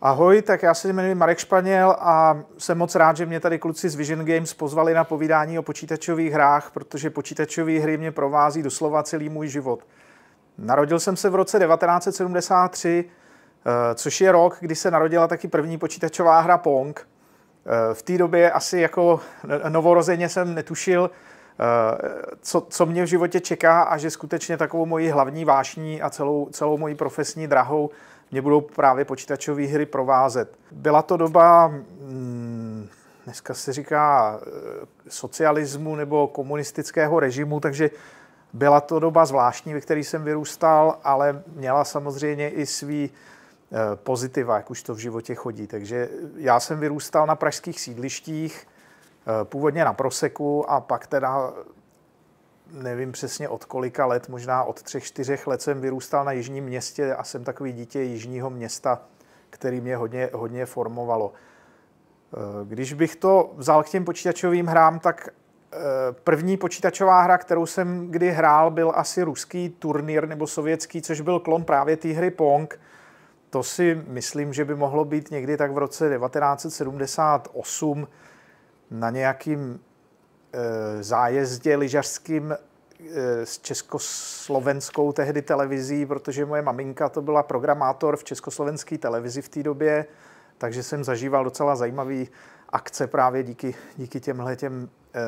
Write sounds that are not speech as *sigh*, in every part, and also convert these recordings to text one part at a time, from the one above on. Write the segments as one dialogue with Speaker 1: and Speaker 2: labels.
Speaker 1: Ahoj, tak já se jmenuji Marek Španěl a jsem moc rád, že mě tady kluci z Vision Games pozvali na povídání o počítačových hrách, protože počítačové hry mě provází doslova celý můj život. Narodil jsem se v roce 1973, eh, což je rok, kdy se narodila taky první počítačová hra Pong. Eh, v té době asi jako novorozeně jsem netušil, eh, co, co mě v životě čeká a že skutečně takovou moji hlavní vášní a celou, celou moji profesní drahou mě budou právě počítačové hry provázet. Byla to doba, mm, dneska se říká eh, socialismu nebo komunistického režimu, takže byla to doba zvláštní, ve které jsem vyrůstal, ale měla samozřejmě i svý eh, pozitiva, jak už to v životě chodí. Takže já jsem vyrůstal na pražských sídlištích, eh, původně na Proseku a pak teda nevím přesně od kolika let, možná od třech, čtyřech let jsem vyrůstal na jižním městě a jsem takový dítě jižního města, který mě hodně, hodně formovalo. Eh, když bych to vzal k těm počítačovým hrám, tak eh, první počítačová hra, kterou jsem kdy hrál, byl asi ruský turnýr nebo sovětský, což byl klon právě té hry Pong. To si myslím, že by mohlo být někdy tak v roce 1978 na nějakým Eh, zájezdě lyžařským eh, s československou tehdy televizí, protože moje maminka to byla programátor v československé televizi v té době, takže jsem zažíval docela zajímavý akce právě díky, díky těmhle těm e,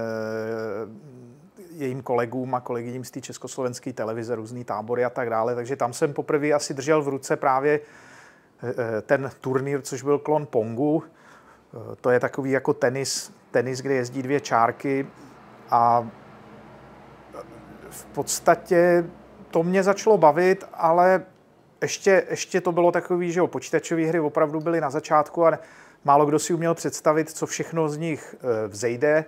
Speaker 1: jejím kolegům a kolegyním z té československé televize, různý tábory a tak dále. Takže tam jsem poprvé asi držel v ruce právě e, ten turnýr, což byl klon Pongu. E, to je takový jako tenis tenis, kde jezdí dvě čárky a v podstatě to mě začalo bavit, ale ještě, ještě to bylo takový, že počítačové hry opravdu byly na začátku a málo kdo si uměl představit, co všechno z nich eh, vzejde.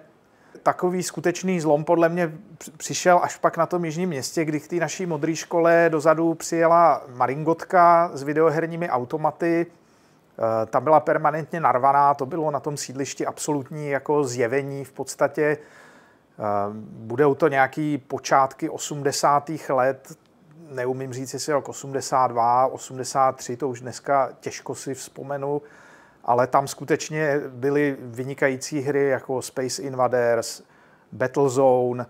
Speaker 1: Takový skutečný zlom podle mě přišel až pak na tom jižním městě, kdy k té naší modré škole dozadu přijela maringotka s videoherními automaty, Eh, ta byla permanentně narvaná, to bylo na tom sídlišti absolutní jako zjevení v podstatě. Eh, Bude to nějaký počátky 80. let, neumím říct, jestli rok 82, 83, to už dneska těžko si vzpomenu, ale tam skutečně byly vynikající hry jako Space Invaders, Battlezone,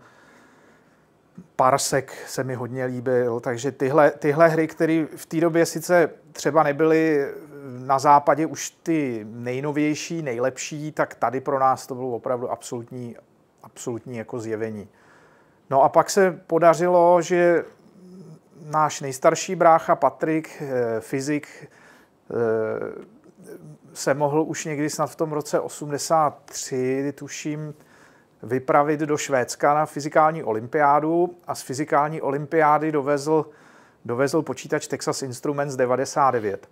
Speaker 1: Parsec se mi hodně líbil, takže tyhle, tyhle hry, které v té době sice třeba nebyly na západě už ty nejnovější, nejlepší, tak tady pro nás to bylo opravdu absolutní, absolutní jako zjevení. No a pak se podařilo, že náš nejstarší brácha Patrik, eh, fyzik, eh, se mohl už někdy snad v tom roce 83, tuším, vypravit do Švédska na fyzikální olympiádu a z fyzikální olympiády dovezl, dovezl počítač Texas Instruments 99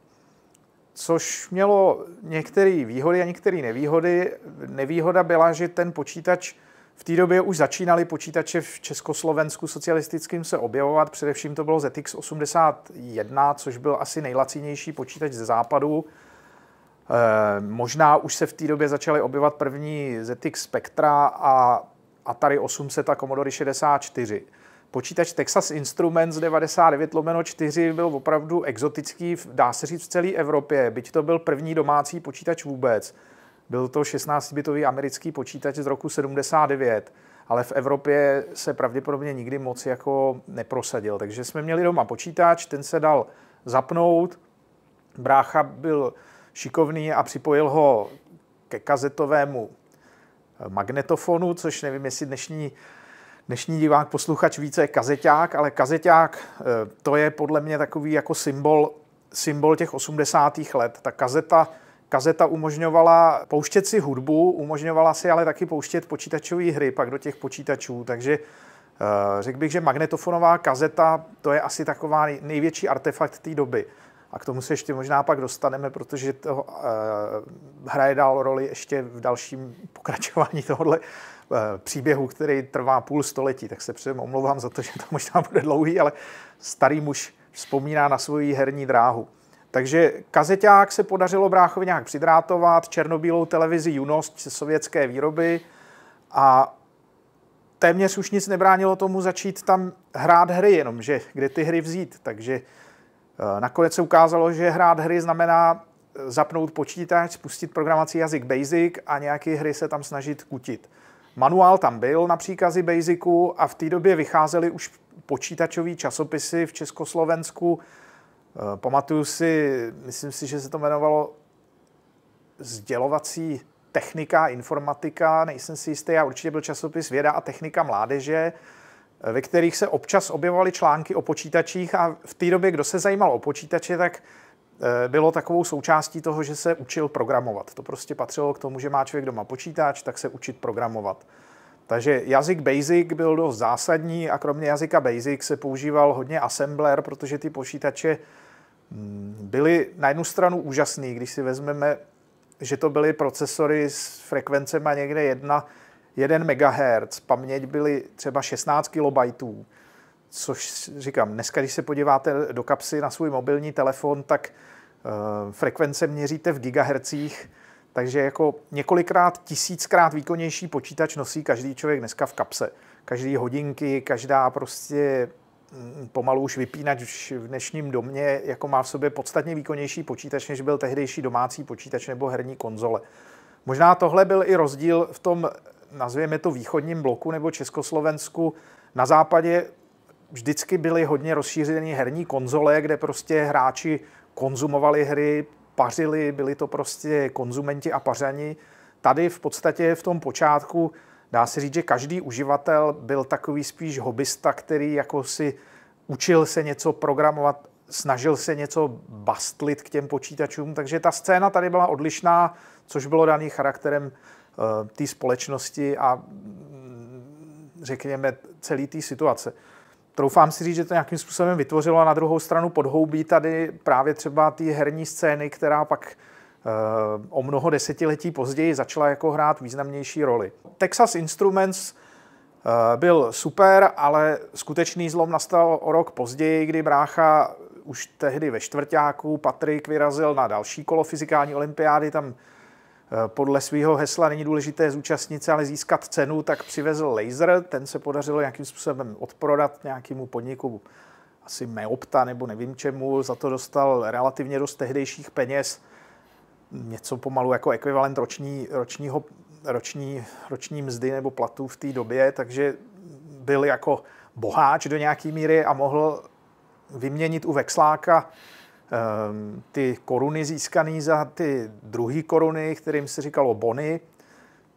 Speaker 1: což mělo některé výhody a některé nevýhody. Nevýhoda byla, že ten počítač v té době už začínaly počítače v Československu socialistickým se objevovat. Především to bylo ZX81, což byl asi nejlacinější počítač ze západu. E, možná už se v té době začaly objevovat první ZX Spectra a Atari 800 a Commodore 64. Počítač Texas Instruments 99 lomeno 4 byl opravdu exotický, dá se říct, v celé Evropě, byť to byl první domácí počítač vůbec. Byl to 16-bitový americký počítač z roku 79, ale v Evropě se pravděpodobně nikdy moc jako neprosadil. Takže jsme měli doma počítač, ten se dal zapnout, brácha byl šikovný a připojil ho ke kazetovému magnetofonu, což nevím, jestli dnešní dnešní divák, posluchač více je kazeťák, ale kazeťák eh, to je podle mě takový jako symbol, symbol těch 80. let. Ta kazeta, kazeta umožňovala pouštět si hudbu, umožňovala si ale taky pouštět počítačové hry pak do těch počítačů, takže eh, Řekl bych, že magnetofonová kazeta, to je asi taková největší artefakt té doby. A k tomu se ještě možná pak dostaneme, protože to uh, hraje dál roli ještě v dalším pokračování *laughs* tohohle Eh, příběhu, který trvá půl století, tak se předem omlouvám za to, že to možná bude dlouhý, ale starý muž vzpomíná na svoji herní dráhu. Takže kazeťák se podařilo Bráchovi nějak přidrátovat, černobílou televizi Junost sovětské výroby a téměř už nic nebránilo tomu začít tam hrát hry, jenom, že kde ty hry vzít. Takže eh, nakonec se ukázalo, že hrát hry znamená eh, zapnout počítač, spustit programací jazyk BASIC a nějaké hry se tam snažit kutit. Manuál tam byl na příkazy Basicu a v té době vycházely už počítačové časopisy v Československu. Eh, pamatuju si, myslím si, že se to jmenovalo sdělovací technika, informatika, nejsem si jistý, a určitě byl časopis Věda a technika mládeže, eh, ve kterých se občas objevovaly články o počítačích a v té době, kdo se zajímal o počítače, tak Eh, bylo takovou součástí toho, že se učil programovat. To prostě patřilo k tomu, že má člověk doma počítač, tak se učit programovat. Takže jazyk BASIC byl dost zásadní a kromě jazyka BASIC se používal hodně assembler, protože ty počítače mm, byly na jednu stranu úžasný, když si vezmeme, že to byly procesory s frekvencema někde 1, 1 MHz, paměť byly třeba 16 kilobajtů, Což říkám, dneska, když se podíváte do kapsy na svůj mobilní telefon, tak eh, frekvence měříte v gigahercích, takže jako několikrát, tisíckrát výkonnější počítač nosí každý člověk dneska v kapse. Každý hodinky, každá prostě mm, pomalu už vypínač v dnešním domě jako má v sobě podstatně výkonnější počítač, než byl tehdejší domácí počítač nebo herní konzole. Možná tohle byl i rozdíl v tom, nazvěme to východním bloku nebo Československu. Na západě vždycky byly hodně rozšířeny herní konzole, kde prostě hráči konzumovali hry, pařili, byli to prostě konzumenti a pařani. Tady v podstatě v tom počátku dá se říct, že každý uživatel byl takový spíš hobista, který jako si učil se něco programovat, snažil se něco bastlit k těm počítačům, takže ta scéna tady byla odlišná, což bylo daný charakterem eh, té společnosti a mm, řekněme celé té situace troufám si říct, že to nějakým způsobem vytvořilo a na druhou stranu podhoubí tady právě třeba ty herní scény, která pak eh, o mnoho desetiletí později začala jako hrát významnější roli. Texas Instruments eh, byl super, ale skutečný zlom nastal o rok později, kdy brácha už tehdy ve čtvrtáku Patrick vyrazil na další kolo fyzikální olympiády, tam podle svého hesla není důležité zúčastnit se, ale získat cenu, tak přivezl laser, ten se podařilo nějakým způsobem odprodat nějakému podniku asi Meopta nebo nevím čemu, za to dostal relativně dost tehdejších peněz, něco pomalu jako ekvivalent roční, ročního, roční, roční mzdy nebo platů v té době, takže byl jako boháč do nějaké míry a mohl vyměnit u Vexláka Ehm, ty koruny získané za ty druhé koruny, kterým se říkalo bony,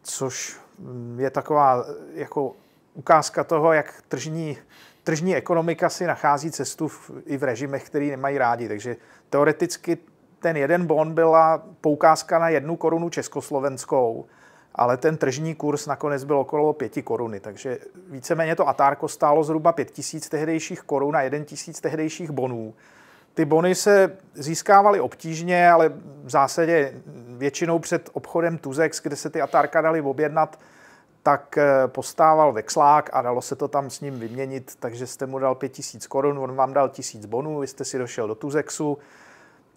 Speaker 1: což mm, je taková eh, jako ukázka toho, jak tržní, tržní ekonomika si nachází cestu v, i v režimech, který nemají rádi. Takže teoreticky ten jeden bon byla poukázka na jednu korunu československou, ale ten tržní kurz nakonec byl okolo pěti koruny, takže víceméně to Atárko stálo zhruba pět tisíc tehdejších korun a jeden tisíc tehdejších bonů. Ty bony se získávaly obtížně, ale v zásadě většinou před obchodem Tuzex, kde se ty Atárka dali objednat, tak eh, postával vexlák a dalo se to tam s ním vyměnit, takže jste mu dal 5000 korun, on vám dal 1000 bonů, vy jste si došel do Tuzexu.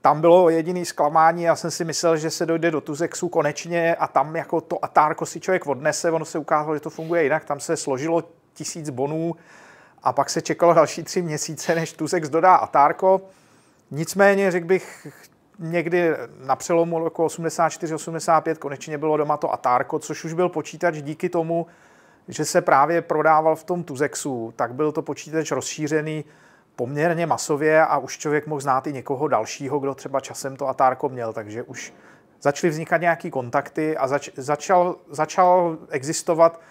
Speaker 1: Tam bylo jediné zklamání, já jsem si myslel, že se dojde do Tuzexu konečně a tam jako to atárko si člověk odnese, ono se ukázalo, že to funguje jinak, tam se složilo 1000 bonů a pak se čekalo další tři měsíce, než Tuzex dodá atárko. Nicméně, řekl bych, někdy na přelomu roku 84-85 konečně bylo doma to Atárko, což už byl počítač díky tomu, že se právě prodával v tom Tuzexu, tak byl to počítač rozšířený poměrně masově a už člověk mohl znát i někoho dalšího, kdo třeba časem to Atárko měl, takže už začaly vznikat nějaký kontakty a zač, začal, začal existovat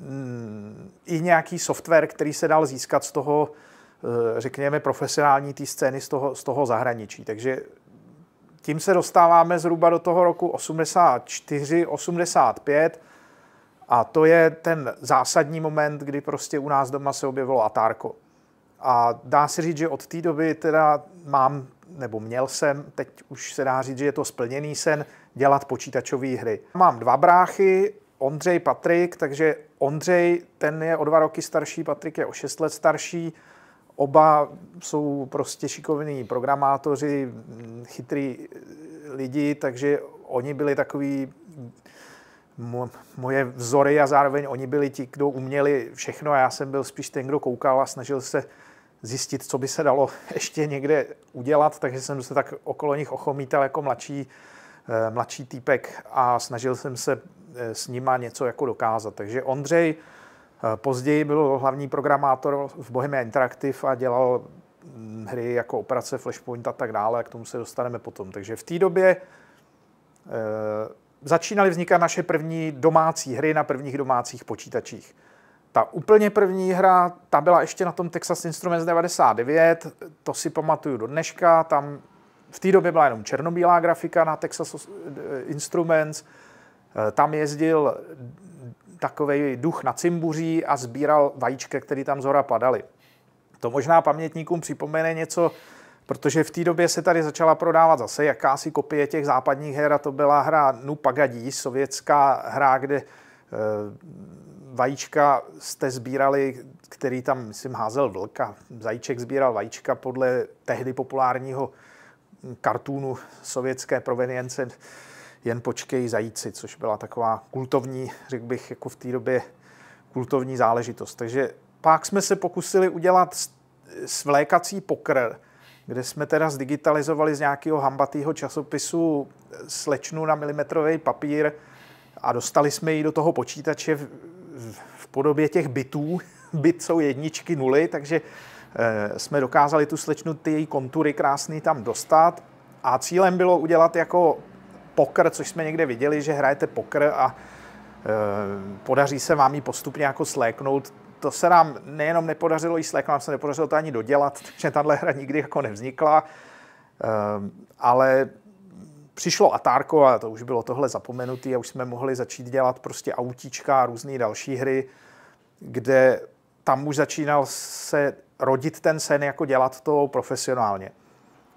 Speaker 1: mm, i nějaký software, který se dal získat z toho Eh, řekněme, profesionální té scény z toho, z toho zahraničí. Takže tím se dostáváme zhruba do toho roku 84, 85, a to je ten zásadní moment, kdy prostě u nás doma se objevilo Atárko. A dá se říct, že od té doby teda mám, nebo měl jsem, teď už se dá říct, že je to splněný sen, dělat počítačové hry. Mám dva bráchy, Ondřej, Patrik, takže Ondřej, ten je o dva roky starší, Patrik je o šest let starší. Oba jsou prostě šikovní programátoři, mm, chytrý eh, lidi, takže oni byli takový mm, moje vzory a zároveň oni byli ti, kdo uměli všechno a já jsem byl spíš ten, kdo koukal a snažil se zjistit, co by se dalo *laughs* ještě někde udělat, takže jsem se tak okolo nich ochomítal jako mladší, eh, mladší týpek a snažil jsem se eh, s nima něco jako dokázat. Takže Ondřej Později byl hlavní programátor v Bohemia Interactive a dělal mm, hry jako operace Flashpoint a tak dále, a k tomu se dostaneme potom. Takže v té době eh, začínaly vznikat naše první domácí hry na prvních domácích počítačích. Ta úplně první hra, ta byla ještě na tom Texas Instruments 99, to si pamatuju do dneška, tam v té době byla jenom černobílá grafika na Texas eh, Instruments, eh, tam jezdil takový duch na cimbuří a sbíral vajíčka, které tam zhora padaly. To možná pamětníkům připomene něco, protože v té době se tady začala prodávat zase jakási kopie těch západních her a to byla hra Nu Pagadí, sovětská hra, kde eh, vajíčka jste sbírali, který tam, myslím, házel vlka. Zajíček sbíral vajíčka podle tehdy populárního kartúnu sovětské provenience jen počkej zajíci, což byla taková kultovní, řekl bych, jako v té době kultovní záležitost. Takže pak jsme se pokusili udělat svlékací pokr, kde jsme teda zdigitalizovali z nějakého hambatého časopisu slečnu na milimetrový papír a dostali jsme ji do toho počítače v, v podobě těch bytů *laughs* Byt jsou jedničky, nuly, takže e, jsme dokázali tu slečnu, ty její kontury krásný tam dostat. A cílem bylo udělat jako poker, což jsme někde viděli, že hrajete poker a e, podaří se vám ji postupně jako sléknout. To se nám nejenom nepodařilo ji sléknout, nám se nepodařilo to ani dodělat, takže tahle hra nikdy jako nevznikla. E, ale přišlo Atárko a to už bylo tohle zapomenutý a už jsme mohli začít dělat prostě autíčka a různé další hry, kde tam už začínal se rodit ten sen, jako dělat to profesionálně.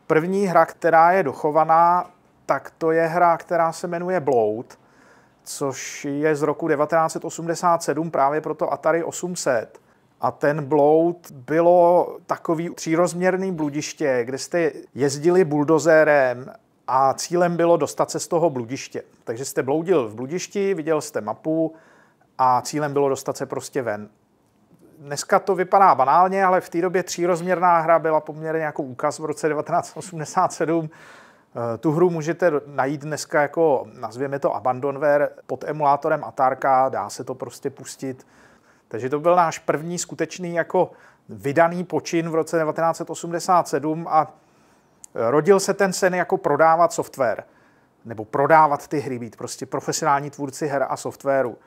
Speaker 1: První hra, která je dochovaná, tak to je hra, která se jmenuje Bloat, což je z roku 1987 právě proto Atari 800. A ten Bloat bylo takový třírozměrný bludiště, kde jste jezdili buldozérem a cílem bylo dostat se z toho bludiště. Takže jste bloudil v bludišti, viděl jste mapu a cílem bylo dostat se prostě ven. Dneska to vypadá banálně, ale v té době třírozměrná hra byla poměrně jako úkaz v roce 1987 Eh, tu hru můžete najít dneska jako, nazvěme to abandonware, pod emulátorem Atarka, dá se to prostě pustit. Takže to byl náš první skutečný jako vydaný počin v roce 1987 a eh, rodil se ten sen jako prodávat software nebo prodávat ty hry, být prostě profesionální tvůrci her a softwaru.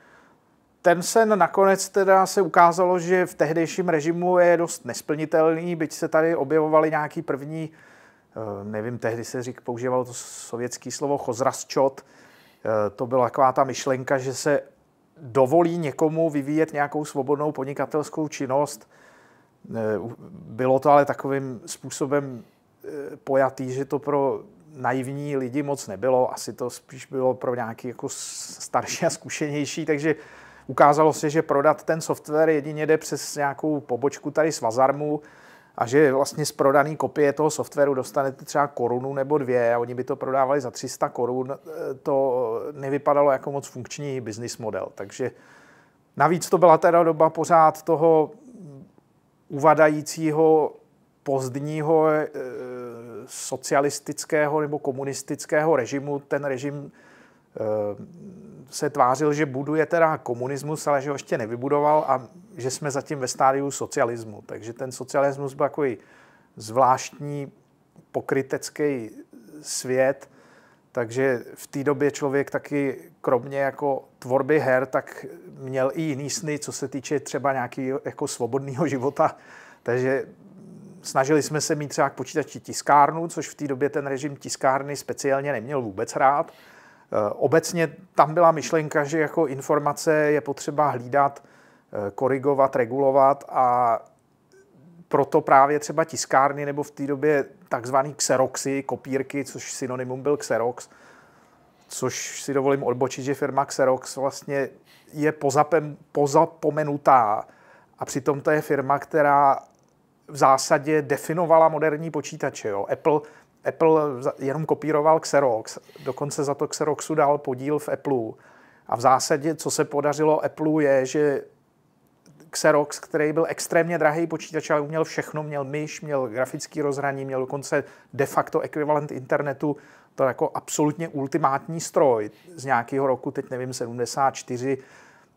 Speaker 1: Ten sen nakonec teda se ukázalo, že v tehdejším režimu je dost nesplnitelný, byť se tady objevovaly nějaký první Eh, nevím, tehdy se řík, používalo to sovětské slovo chozrasčot, eh, to byla taková ta myšlenka, že se dovolí někomu vyvíjet nějakou svobodnou podnikatelskou činnost. Eh, bylo to ale takovým způsobem pojatý, že to pro naivní lidi moc nebylo, asi to spíš bylo pro nějaký jako starší a zkušenější, takže ukázalo se, že prodat ten software jedině jde přes nějakou pobočku tady z Vazarmu, a že vlastně z prodaný kopie toho softwaru dostanete třeba korunu nebo dvě a oni by to prodávali za 300 korun, eh, to nevypadalo jako moc funkční business model. Takže navíc to byla teda doba pořád toho uvadajícího pozdního eh, socialistického nebo komunistického režimu. Ten režim eh, se tvářil, že buduje teda komunismus, ale že ho ještě nevybudoval a že jsme zatím ve stádiu socialismu. Takže ten socialismus byl takový zvláštní pokrytecký svět, takže v té době člověk taky, kromě jako tvorby her, tak měl i jiný sny, co se týče třeba nějakého jako svobodného života. Takže snažili jsme se mít třeba k počítači tiskárnu, což v té době ten režim tiskárny speciálně neměl vůbec rád. E, obecně tam byla myšlenka, že jako informace je potřeba hlídat Eh, korigovat, regulovat a proto právě třeba tiskárny nebo v té době takzvaný Xeroxy, kopírky, což synonymum byl Xerox, což si dovolím odbočit, že firma Xerox vlastně je pozapem, pozapomenutá a přitom to je firma, která v zásadě definovala moderní počítače. Jo. Apple, Apple jenom kopíroval Xerox, dokonce za to Xeroxu dal podíl v Apple. A v zásadě, co se podařilo Apple, je, že Xerox, který byl extrémně drahý počítač, ale uměl všechno, měl myš, měl grafický rozhraní, měl dokonce de facto ekvivalent internetu, to jako absolutně ultimátní stroj z nějakého roku, teď nevím, 74,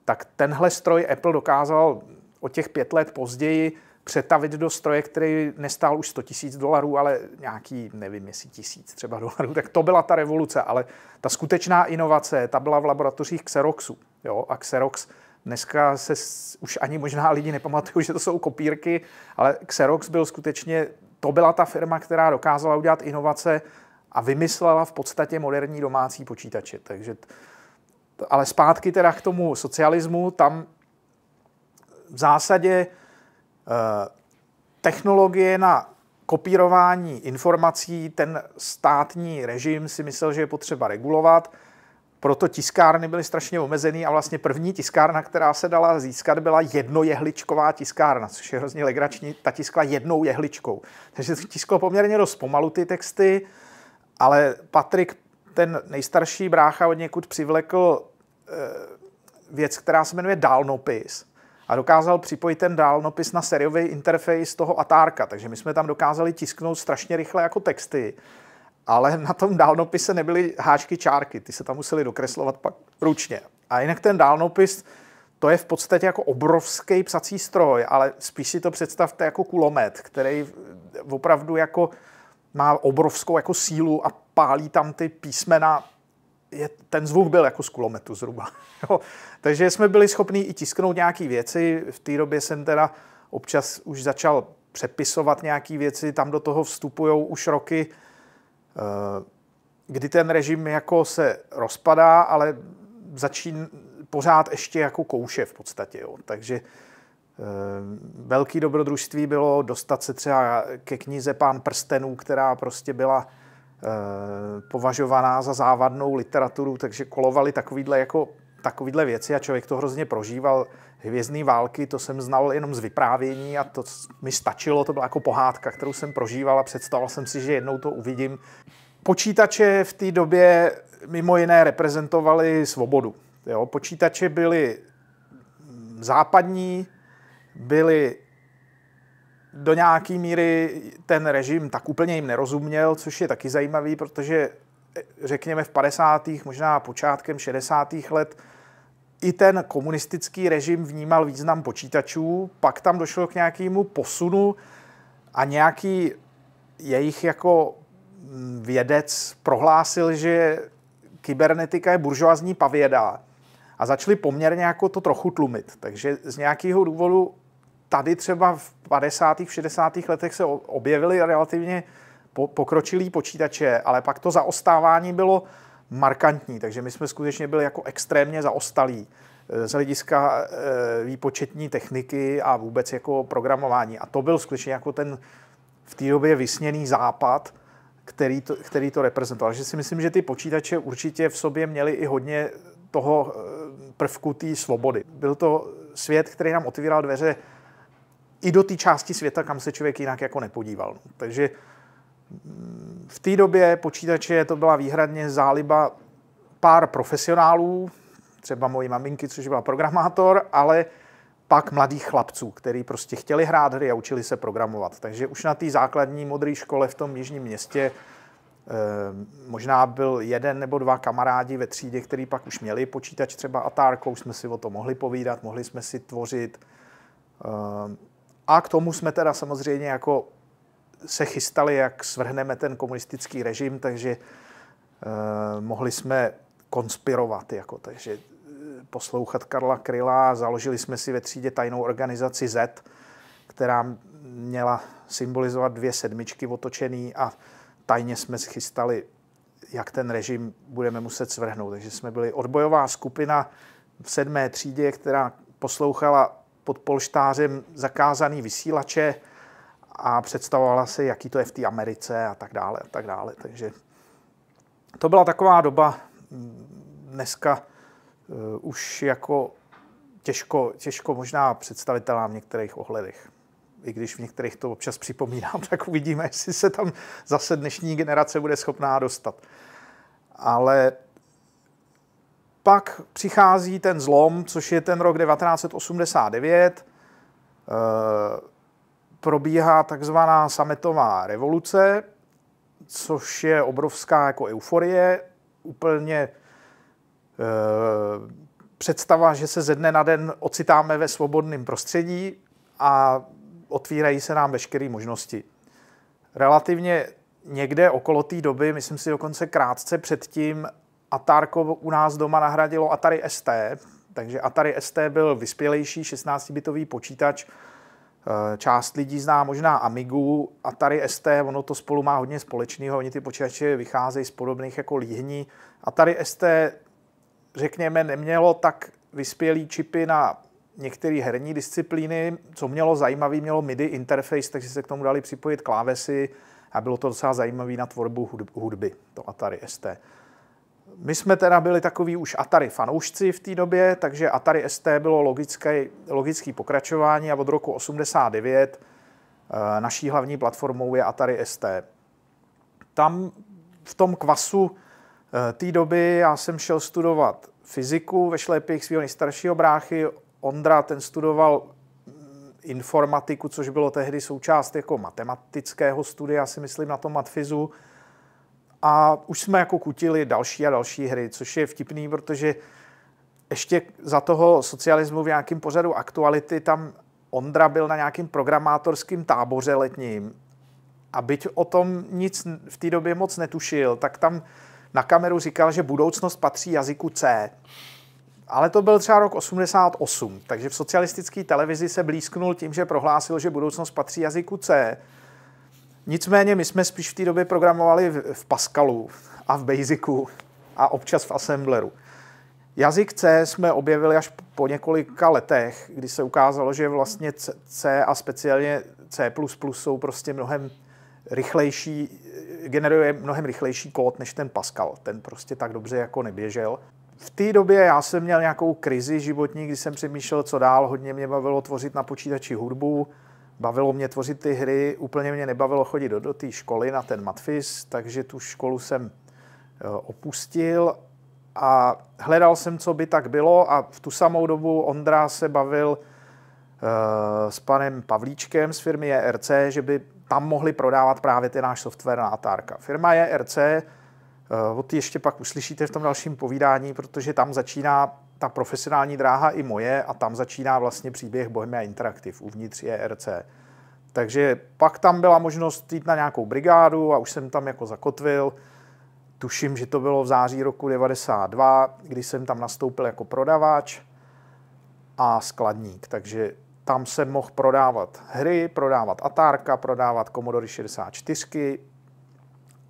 Speaker 1: tak tenhle stroj Apple dokázal o těch pět let později přetavit do stroje, který nestál už 100 tisíc dolarů, ale nějaký, nevím, jestli tisíc třeba dolarů. Tak to byla ta revoluce, ale ta skutečná inovace, ta byla v laboratořích Xeroxu. Jo? A Xerox Dneska se už ani možná lidi nepamatují, *laughs* že to jsou kopírky, ale Xerox byl skutečně, to byla ta firma, která dokázala udělat inovace a vymyslela v podstatě moderní domácí počítače. Takže, ale zpátky teda k tomu socialismu, tam v zásadě eh, technologie na kopírování informací ten státní režim si myslel, že je potřeba regulovat – proto tiskárny byly strašně omezený a vlastně první tiskárna, která se dala získat, byla jednojehličková tiskárna, což je hrozně legrační, ta tiskla jednou jehličkou. Takže tisklo poměrně dost pomalu ty texty, ale Patrik, ten nejstarší brácha od někud přivlekl e, věc, která se jmenuje dálnopis a dokázal připojit ten dálnopis na seriový interface toho Atárka, takže my jsme tam dokázali tisknout strašně rychle jako texty ale na tom dálnopise nebyly háčky čárky, ty se tam museli dokreslovat pak ručně. A jinak ten dálnopis, to je v podstatě jako obrovský psací stroj, ale spíš si to představte jako kulomet, který opravdu jako má obrovskou jako sílu a pálí tam ty písmena. Je, ten zvuk byl jako z kulometu zhruba. *laughs* Jo. Takže jsme byli schopni i tisknout nějaké věci. V té době jsem teda občas už začal přepisovat nějaké věci, tam do toho vstupují už roky Eh, kdy ten režim jako se rozpadá, ale začín pořád ještě jako kouše v podstatě. Jo. Takže eh, velký dobrodružství bylo dostat se třeba ke knize Pán prstenů, která prostě byla eh, považovaná za závadnou literaturu, takže kolovaly takovýhle, jako, takovýhle věci a člověk to hrozně prožíval. Hvězdné války, to jsem znal jenom z vyprávění a to mi stačilo, to byla jako pohádka, kterou jsem prožíval a představoval jsem si, že jednou to uvidím. Počítače v té době mimo jiné reprezentovaly svobodu. Jo, počítače byly západní, byly do nějaké míry ten režim tak úplně jim nerozuměl, což je taky zajímavý, protože e, řekněme v 50. možná počátkem 60. let i ten komunistický režim vnímal význam počítačů, pak tam došlo k nějakému posunu a nějaký jejich jako mm, vědec prohlásil, že kybernetika je buržoazní pavěda a začali poměrně jako to trochu tlumit. Takže z nějakého důvodu tady třeba v 50. 60. letech se objevily relativně pokročilý počítače, ale pak to zaostávání bylo markantní, takže my jsme skutečně byli jako extrémně zaostalí eh, z hlediska eh, výpočetní techniky a vůbec jako programování. A to byl skutečně jako ten v té době vysněný západ, který to, který to reprezentoval. Takže si myslím, že ty počítače určitě v sobě měly i hodně toho eh, prvku té svobody. Byl to svět, který nám otvíral dveře i do té části světa, kam se člověk jinak jako nepodíval. Takže mm, v té době počítače to byla výhradně záliba pár profesionálů, třeba mojí maminky, což byla programátor, ale pak mladých chlapců, kteří prostě chtěli hrát hry a učili se programovat. Takže už na té základní modré škole v tom jižním městě eh, možná byl jeden nebo dva kamarádi ve třídě, který pak už měli počítač třeba Atárko, už jsme si o to mohli povídat, mohli jsme si tvořit. Eh, a k tomu jsme teda samozřejmě jako se chystali, jak svrhneme ten komunistický režim, takže eh, mohli jsme konspirovat. Jako, takže eh, poslouchat Karla Kryla. Založili jsme si ve třídě tajnou organizaci Z, která měla symbolizovat dvě sedmičky otočený a tajně jsme chystali, jak ten režim budeme muset svrhnout. Takže jsme byli odbojová skupina v sedmé třídě, která poslouchala pod polštářem zakázaný vysílače, a představovala si, jaký to je v té Americe a tak dále a tak dále. Takže to byla taková doba, mm, dneska uh, už jako těžko, těžko možná představitelná v některých ohledech. I když v některých to občas připomínám, *laughs* tak uvidíme, jestli se tam zase dnešní generace bude schopná dostat. Ale pak přichází ten zlom, což je ten rok 1989, uh, probíhá takzvaná sametová revoluce, což je obrovská jako euforie, úplně e, představa, že se ze dne na den ocitáme ve svobodném prostředí a otvírají se nám veškeré možnosti. Relativně někde okolo té doby, myslím si dokonce krátce předtím, Atárko u nás doma nahradilo Atari ST, takže Atari ST byl vyspělejší 16-bitový počítač, Eh, část lidí zná možná Amigu, Atari ST, ono to spolu má hodně společného, oni ty počítače vycházejí z podobných jako líhní. Atari ST, řekněme, nemělo tak vyspělý čipy na některé herní disciplíny, co mělo zajímavý, mělo MIDI interface, takže se k tomu dali připojit klávesy a bylo to docela zajímavé na tvorbu hudby, to Atari ST. My jsme teda byli takový už Atari fanoušci v té době, takže Atari ST bylo logické, logické pokračování a od roku 89 eh, naší hlavní platformou je Atari ST. Tam v tom kvasu eh, té doby já jsem šel studovat fyziku ve šlépěch svého nejstaršího bráchy. Ondra ten studoval mm, informatiku, což bylo tehdy součást jako matematického studia, si myslím, na tom matfizu. A už jsme jako kutili další a další hry, což je vtipný, protože ještě za toho socialismu v nějakém pořadu aktuality tam Ondra byl na nějakém programátorském táboře letním a byť o tom nic v té době moc netušil, tak tam na kameru říkal, že budoucnost patří jazyku C. Ale to byl třeba rok 88, takže v socialistické televizi se blízknul tím, že prohlásil, že budoucnost patří jazyku C. Nicméně my jsme spíš v té době programovali v Pascalu a v Basicu a občas v Assembleru. Jazyk C jsme objevili až po několika letech, kdy se ukázalo, že vlastně C a speciálně C++ jsou prostě mnohem rychlejší, generuje mnohem rychlejší kód než ten Pascal. Ten prostě tak dobře jako neběžel. V té době já jsem měl nějakou krizi životní, kdy jsem přemýšlel, co dál. Hodně mě bavilo tvořit na počítači hudbu. Bavilo mě tvořit ty hry, úplně mě nebavilo chodit do, do té školy na ten matfis, takže tu školu jsem eh, opustil a hledal jsem, co by tak bylo a v tu samou dobu Ondra se bavil eh, s panem Pavlíčkem z firmy JRC, e že by tam mohli prodávat právě ten náš software na Atárka. Firma JRC, e eh, o ty ještě pak uslyšíte v tom dalším povídání, protože tam začíná ta profesionální dráha i moje a tam začíná vlastně příběh Bohemia Interactive uvnitř ERC. Takže pak tam byla možnost jít na nějakou brigádu a už jsem tam jako zakotvil. Tuším, že to bylo v září roku 92, kdy jsem tam nastoupil jako prodavač a skladník. Takže tam jsem mohl prodávat hry, prodávat Atárka, prodávat Commodore 64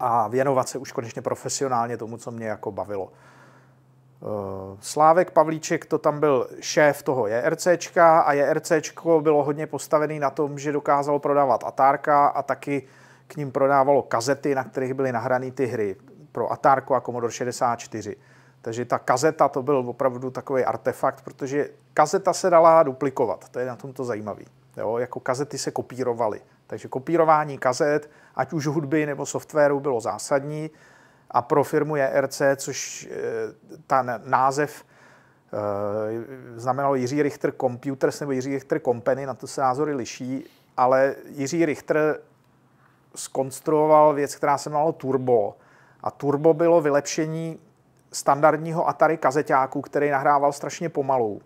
Speaker 1: a věnovat se už konečně profesionálně tomu, co mě jako bavilo. Eh, Slávek Pavlíček to tam byl šéf toho JRCčka a JRCčko bylo hodně postavený na tom, že dokázalo prodávat Atárka a taky k ním prodávalo kazety, na kterých byly nahrané ty hry pro Atárku a Commodore 64. Takže ta kazeta to byl opravdu takový artefakt, protože kazeta se dala duplikovat, to je na tomto zajímavý. Jo, jako kazety se kopírovaly. Takže kopírování kazet, ať už hudby nebo softwaru, bylo zásadní a pro firmu JRC, což eh, ten název eh, znamenalo Jiří Richter Computers nebo Jiří Richter Company, na to se názory liší, ale Jiří Richter skonstruoval věc, která se jmenovala Turbo. A Turbo bylo vylepšení standardního Atari kazeťáku, který nahrával strašně pomalu.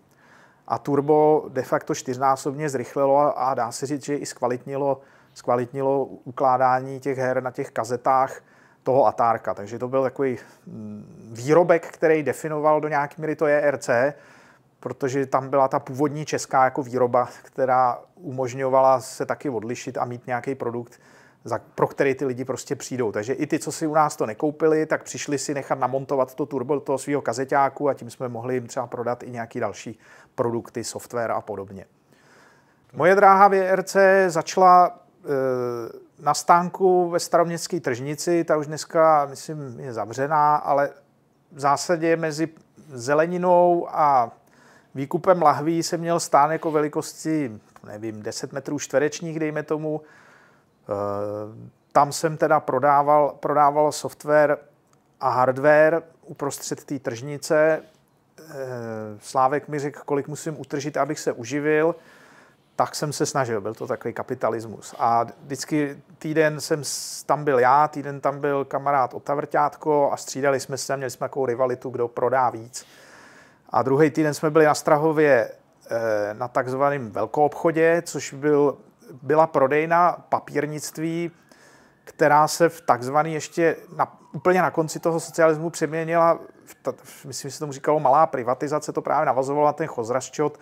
Speaker 1: A Turbo de facto čtyřnásobně zrychlilo a dá se říct, že i zkvalitnilo, zkvalitnilo ukládání těch her na těch kazetách toho Atárka. Takže to byl takový mm, výrobek, který definoval do nějaké míry to ERC, protože tam byla ta původní česká jako výroba, která umožňovala se taky odlišit a mít nějaký produkt, za, pro který ty lidi prostě přijdou. Takže i ty, co si u nás to nekoupili, tak přišli si nechat namontovat to turbo do toho svého kazeťáku a tím jsme mohli jim třeba prodat i nějaký další produkty, software a podobně. Moje dráha VRC e začala e, na stánku ve staroměstské tržnici, ta už dneska, myslím, je zavřená, ale v zásadě mezi zeleninou a výkupem lahví se měl stánek o jako velikosti, nevím, 10 metrů čtverečních, dejme tomu. Eh, tam jsem teda prodával, prodával software a hardware uprostřed té tržnice. Eh, Slávek mi řekl, kolik musím utržit, abych se uživil tak jsem se snažil, byl to takový kapitalismus. A vždycky týden jsem tam byl já, týden tam byl kamarád Otavrťátko a střídali jsme se, měli jsme takovou rivalitu, kdo prodá víc. A druhý týden jsme byli na Strahově eh, na takzvaném obchodě, což byl, byla prodejna papírnictví, která se v takzvaný ještě na, úplně na konci toho socialismu přeměnila, v, ta, v, myslím, že se tomu říkalo malá privatizace, to právě navazovalo na ten chozraščot,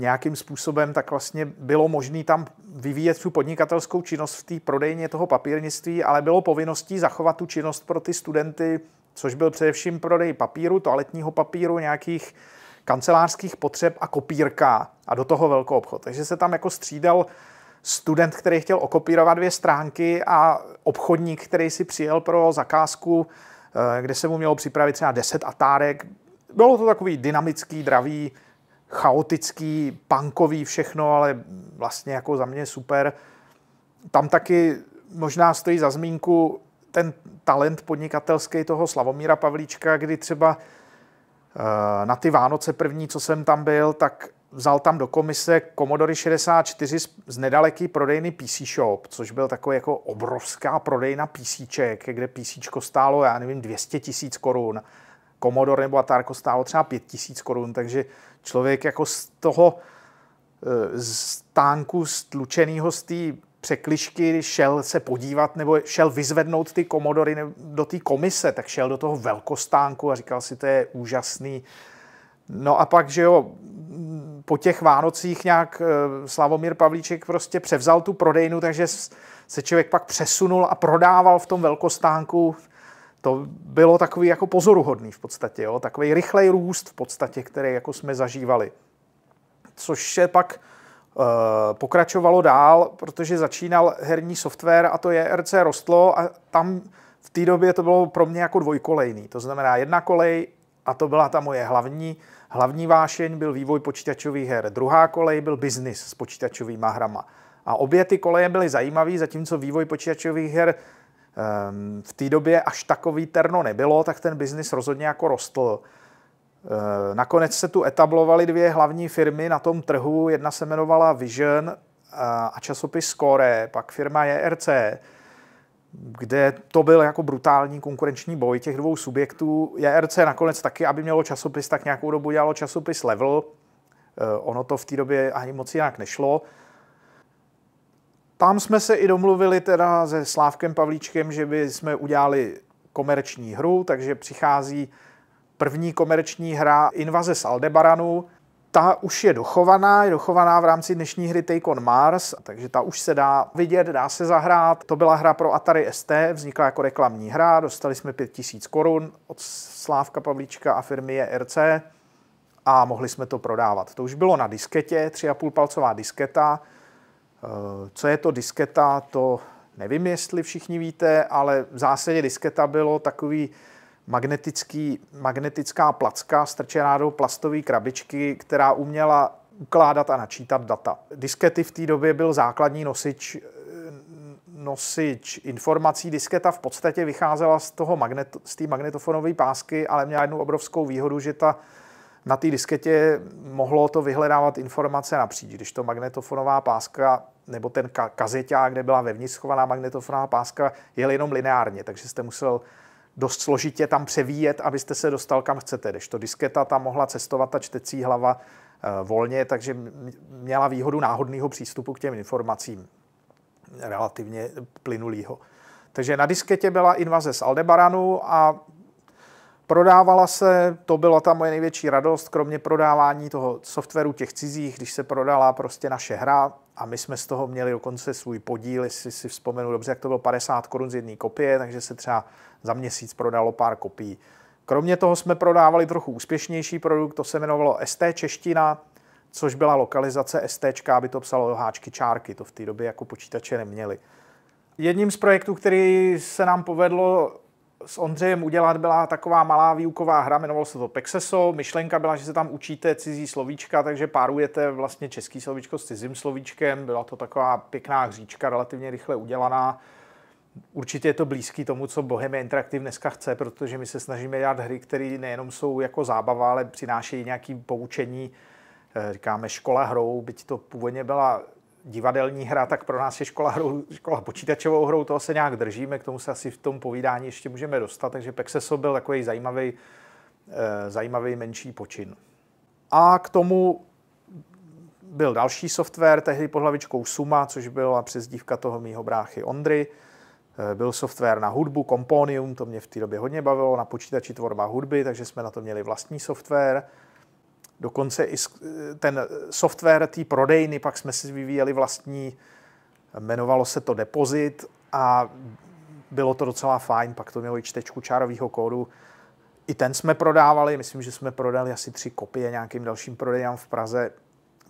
Speaker 1: nějakým způsobem, tak vlastně bylo možné tam vyvíjet tu podnikatelskou činnost v té prodejně toho papírnictví, ale bylo povinností zachovat tu činnost pro ty studenty, což byl především prodej papíru, toaletního papíru, nějakých kancelářských potřeb a kopírka a do toho velkou obchod. Takže se tam jako střídal student, který chtěl okopírovat dvě stránky a obchodník, který si přijel pro zakázku, eh, kde se mu mělo připravit třeba 10 atárek. Bylo to takový dynamický, dravý, chaotický, punkový všechno, ale vlastně jako za mě super. Tam taky možná stojí za zmínku ten talent podnikatelský toho Slavomíra Pavlíčka, kdy třeba eh, na ty Vánoce první, co jsem tam byl, tak vzal tam do komise Commodore 64 z nedaleký prodejny PC Shop, což byl takový jako obrovská prodejna PCček, kde PC stálo, já nevím, 200 tisíc korun. Commodore nebo Atarko stálo třeba 5 tisíc korun, takže člověk jako z toho eh, stánku stlučenýho z té překlišky šel se podívat nebo šel vyzvednout ty komodory do té komise, tak šel do toho velkostánku a říkal si, to je úžasný. No a pak, že jo, po těch Vánocích nějak eh, Slavomír Pavlíček prostě převzal tu prodejnu, takže se člověk pak přesunul a prodával v tom velkostánku to bylo takový jako pozoruhodný v podstatě, jo? takový rychlej růst v podstatě, který jako jsme zažívali. Což se pak e, pokračovalo dál, protože začínal herní software a to RC rostlo a tam v té době to bylo pro mě jako dvojkolejný. To znamená jedna kolej a to byla ta moje hlavní, hlavní vášeň, byl vývoj počítačových her. Druhá kolej byl biznis s počítačovými hrama. A obě ty koleje byly zajímavé, zatímco vývoj počítačových her Ehm, v té době až takový terno nebylo, tak ten biznis rozhodně jako rostl. Ehm, nakonec se tu etablovaly dvě hlavní firmy na tom trhu. Jedna se jmenovala Vision a časopis Score, pak firma JRC, kde to byl jako brutální konkurenční boj těch dvou subjektů. JRC nakonec taky, aby mělo časopis, tak nějakou dobu dělalo časopis Level. Ehm, ono to v té době ani moc jinak nešlo. Tam jsme se i domluvili teda se Slávkem Pavlíčkem, že by jsme udělali komerční hru, takže přichází první komerční hra Invaze z Aldebaranu. Ta už je dochovaná, je dochovaná v rámci dnešní hry Take on Mars, takže ta už se dá vidět, dá se zahrát. To byla hra pro Atari ST, vznikla jako reklamní hra, dostali jsme 5000 korun od Slávka Pavlíčka a firmy ERC a mohli jsme to prodávat. To už bylo na disketě, 3,5 palcová disketa, Eh, co je to disketa, to nevím, jestli všichni víte, ale v zásadě disketa bylo takový magnetický, magnetická placka strčená do plastové krabičky, která uměla ukládat a načítat data. Diskety v té době byl základní nosič eh, nosič informací. Disketa v podstatě vycházela z toho magnet, z té magnetofonové pásky, ale měla jednu obrovskou výhodu, že ta na té disketě mohlo to vyhledávat informace napříč. Když to magnetofonová páska nebo ten ka- kde byla vevnitř schovaná magnetofonová páska, jel jenom lineárně, takže jste musel dost složitě tam převíjet, abyste se dostal kam chcete. Když to disketa tam mohla cestovat ta čtecí hlava eh, volně, takže měla výhodu náhodného přístupu k těm informacím, relativně plynulýho. Takže na disketě byla invaze z Aldebaranu a Prodávala se, to byla ta moje největší radost, kromě prodávání toho softwaru těch cizích, když se prodala prostě naše hra a my jsme z toho měli dokonce svůj podíl, jestli si vzpomenu dobře, jak to bylo 50 korun z jedné kopie, takže se třeba za měsíc prodalo pár kopií. Kromě toho jsme prodávali trochu úspěšnější produkt, to se jmenovalo ST Čeština, což byla lokalizace ST, aby to psalo háčky čárky, to v té době jako počítače neměli. Jedním z projektů, který se nám povedlo s Ondřejem udělat byla taková malá výuková hra, jmenovalo se to Pexeso. Myšlenka byla, že se tam učíte cizí slovíčka, takže párujete vlastně český slovíčko s cizím slovíčkem. Byla to taková pěkná hříčka, relativně rychle udělaná. Určitě je to blízký tomu, co Bohemia Interactive dneska chce, protože my se snažíme dělat hry, které nejenom jsou jako zábava, ale přinášejí nějaké poučení, eh, říkáme škola hrou, byť to původně byla divadelní hra, tak pro nás je škola, hru, škola počítačovou hrou, toho se nějak držíme, k tomu se asi v tom povídání ještě můžeme dostat, takže Pexeso byl takový zajímavý, eh, zajímavý menší počin. A k tomu byl další software, tehdy pod hlavičkou Suma, což byla přezdívka toho mýho bráchy Ondry. Eh, byl software na hudbu, Componium, to mě v té době hodně bavilo, na počítači tvorba hudby, takže jsme na to měli vlastní software. Dokonce i ten software té prodejny, pak jsme si vyvíjeli vlastní, jmenovalo se to Depozit a bylo to docela fajn, pak to mělo i čtečku čárového kódu. I ten jsme prodávali, myslím, že jsme prodali asi tři kopie nějakým dalším prodejám v Praze,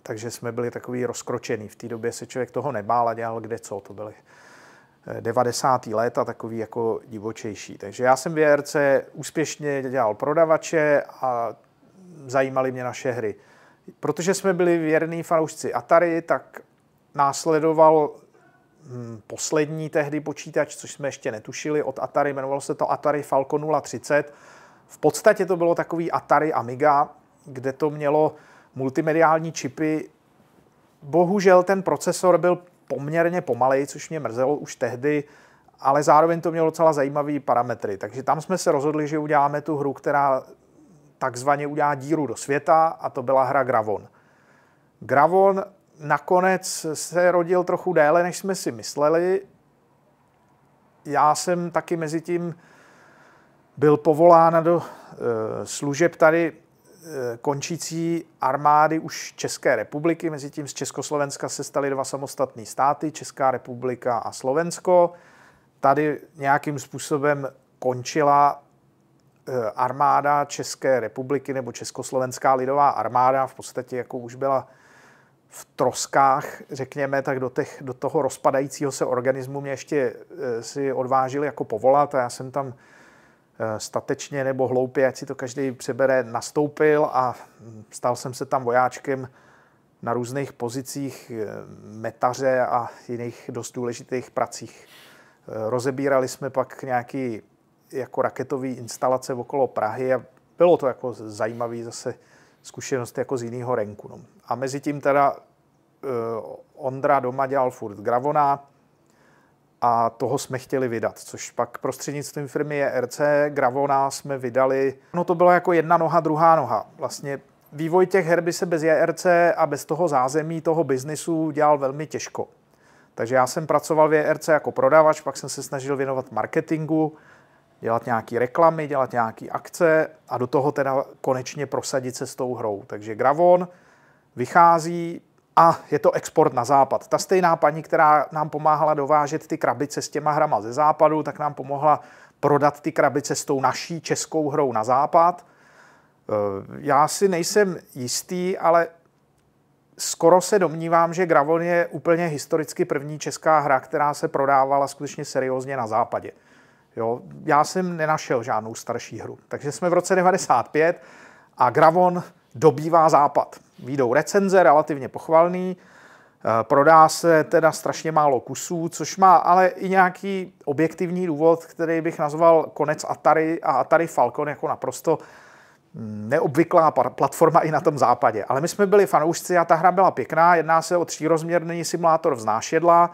Speaker 1: takže jsme byli takový rozkročený. V té době se člověk toho nebál a dělal kde co, to byly 90. Eh, a takový jako divočejší. Takže já jsem JRC úspěšně dělal prodavače a zajímaly mě naše hry. Protože jsme byli věrní fanoušci Atari, tak následoval hm, poslední tehdy počítač, což jsme ještě netušili, od Atari, jmenovalo se to Atari Falcon 030. V podstatě to bylo takový Atari Amiga, kde to mělo multimediální čipy. Bohužel ten procesor byl poměrně pomalej, což mě mrzelo už tehdy, ale zároveň to mělo docela zajímavý parametry. Takže tam jsme se rozhodli, že uděláme tu hru, která takzvaně udělá díru do světa a to byla hra Gravon. Gravon nakonec se rodil trochu déle, než jsme si mysleli. Já jsem taky mezi tím byl povolán do eh, služeb tady eh, končící armády už České republiky. Mezitím z Československa se staly dva samostatné státy, Česká republika a Slovensko. Tady nějakým způsobem končila Eh, armáda České republiky nebo Československá lidová armáda v podstatě jako už byla v troskách, řekněme, tak do, těch, do toho rozpadajícího se organismu mě ještě eh, si odvážili jako povolat a já jsem tam eh, statečně nebo hloupě, ať si to každý přebere, nastoupil a hm, stal jsem se tam vojáčkem na různých pozicích metaře a jiných dost důležitých pracích. Rozebírali jsme pak nějaký jako raketové instalace okolo Prahy a bylo to jako zajímavý zase zkušenost jako z jiného renku. No. A mezi tím teda uh, Ondra doma dělal furt Gravona a toho jsme chtěli vydat, což pak prostřednictvím firmy je RC Gravona jsme vydali. No to bylo jako jedna noha, druhá noha. Vlastně vývoj těch her by se bez JRC a bez toho zázemí toho biznisu dělal velmi těžko. Takže já jsem pracoval v JRC jako prodavač, pak jsem se snažil věnovat marketingu, dělat nějaké reklamy, dělat nějaké akce a do toho teda konečně prosadit se s tou hrou. Takže Gravon vychází a je to export na západ. Ta stejná paní, která nám pomáhala dovážet ty krabice s těma hrama ze západu, tak nám pomohla prodat ty krabice s tou naší českou hrou na západ. Eh, já si nejsem jistý, ale skoro se domnívám, že Gravon je úplně historicky první česká hra, která se prodávala skutečně seriózně na západě. Jo, já jsem nenašel žádnou starší hru. Takže jsme v roce 95 a Gravon dobývá západ. Výjdou recenze, relativně pochvalný, eh, prodá se teda strašně málo kusů, což má ale i nějaký objektivní důvod, který bych nazval konec Atari a Atari Falcon jako naprosto hm, neobvyklá platforma i na tom západě. Ale my jsme byli fanoušci a ta hra byla pěkná, jedná se o třírozměrný simulátor vznášedla,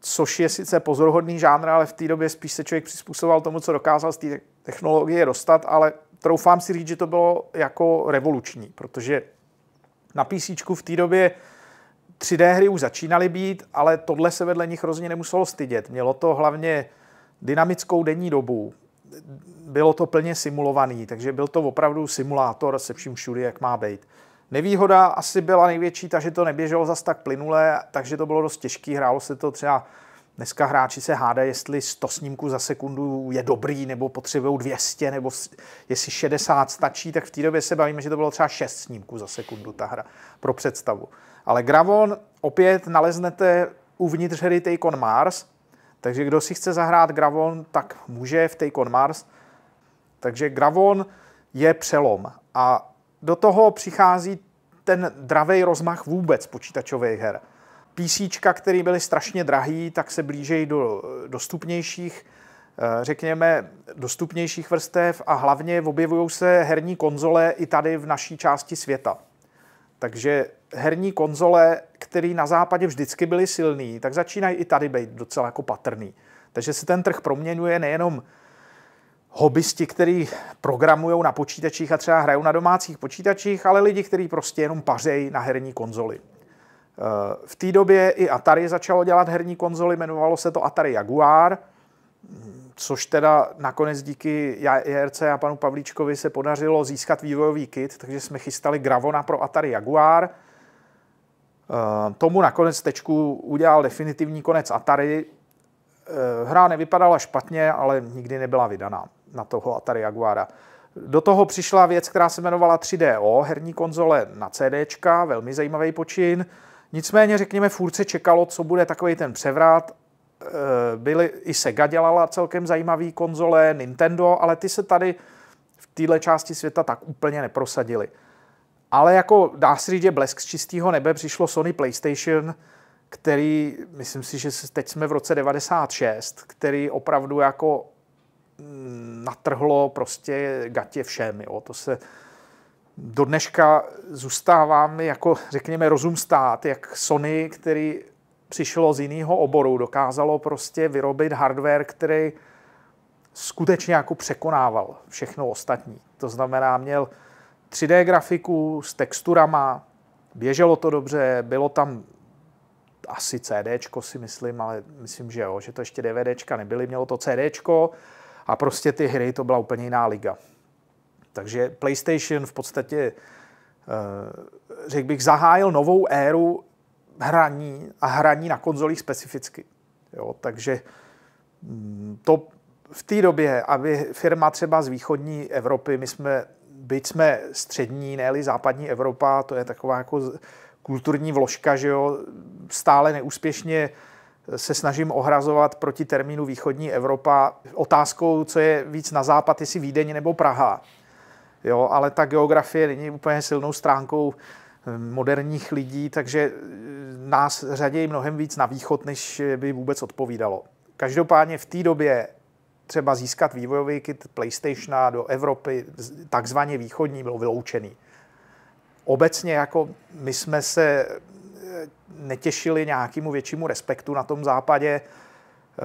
Speaker 1: což je sice pozoruhodný žánr, ale v té době spíš se člověk přizpůsoboval tomu, co dokázal z té technologie dostat, ale troufám si říct, že to bylo jako revoluční, protože na PC v té době 3D hry už začínaly být, ale tohle se vedle nich hrozně nemuselo stydět. Mělo to hlavně dynamickou denní dobu, bylo to plně simulovaný, takže byl to opravdu simulátor se vším všude, jak má být. Nevýhoda asi byla největší ta, že to neběželo zas tak plynule, takže to bylo dost těžké. Hrálo se to třeba Dneska hráči se hádají, jestli 100 snímků za sekundu je dobrý, nebo potřebují 200, nebo jestli 60 stačí, tak v té době se bavíme, že to bylo třeba 6 snímků za sekundu ta hra pro představu. Ale Gravon opět naleznete uvnitř hry Take on Mars, takže kdo si chce zahrát Gravon, tak může v Take on Mars. Takže Gravon je přelom a do toho přichází ten dravý rozmach vůbec počítačových her. PC, které byly strašně drahý, tak se blížejí do dostupnějších, eh, řekněme, dostupnějších vrstev a hlavně objevují se herní konzole i tady v naší části světa. Takže herní konzole, které na západě vždycky byly silný, tak začínají i tady být docela jako patrný. Takže se ten trh proměňuje nejenom hobbysti, kteří programují na počítačích a třeba hrajou na domácích počítačích, ale lidi, kteří prostě jenom pařejí na herní konzoli. Eh, v té době i Atari začalo dělat herní konzoly, jmenovalo se to Atari Jaguar, což teda nakonec díky JRC a panu Pavlíčkovi se podařilo získat vývojový kit, takže jsme chystali Gravona pro Atari Jaguar. Eh, tomu nakonec tečku udělal definitivní konec Atari. Eh, hra nevypadala špatně, ale nikdy nebyla vydaná na toho Atari Jaguara. Do toho přišla věc, která se jmenovala 3DO, herní konzole na CDčka, velmi zajímavý počin. Nicméně, řekněme, furt se čekalo, co bude takový ten převrat. E, byly, I Sega dělala celkem zajímavý konzole, Nintendo, ale ty se tady v téhle části světa tak úplně neprosadily. Ale jako dá se říct, že blesk z čistého nebe přišlo Sony PlayStation, který, myslím si, že teď jsme v roce 96, který opravdu jako natrhlo prostě gatě všem. Jo. To se do dneška zůstáváme jako, řekněme, rozum stát, jak Sony, který přišlo z jiného oboru, dokázalo prostě vyrobit hardware, který skutečně jako překonával všechno ostatní. To znamená, měl 3D grafiku s texturama, běželo to dobře, bylo tam asi CD, si myslím, ale myslím, že jo, že to ještě DVDčka nebyly, mělo to CD, a prostě ty hry, to byla úplně jiná liga. Takže PlayStation v podstatě, eh, řekl bych, zahájil novou éru hraní a hraní na konzolích specificky. Jo, takže mm, to v té době, aby firma třeba z východní Evropy, my jsme, byť jsme střední, ne západní Evropa, to je taková jako kulturní vložka, že jo, stále neúspěšně se snažím ohrazovat proti termínu východní Evropa otázkou, co je víc na západ, jestli Vídeň nebo Praha. Jo, ale ta geografie není úplně silnou stránkou eh, moderních lidí, takže eh, nás řadějí mnohem víc na východ, než by vůbec odpovídalo. Každopádně v té době třeba získat vývojový kit PlayStation do Evropy, takzvaně východní, bylo vyloučený. Obecně jako my jsme se Eh, netěšili nějakému většímu respektu na tom západě. Eh,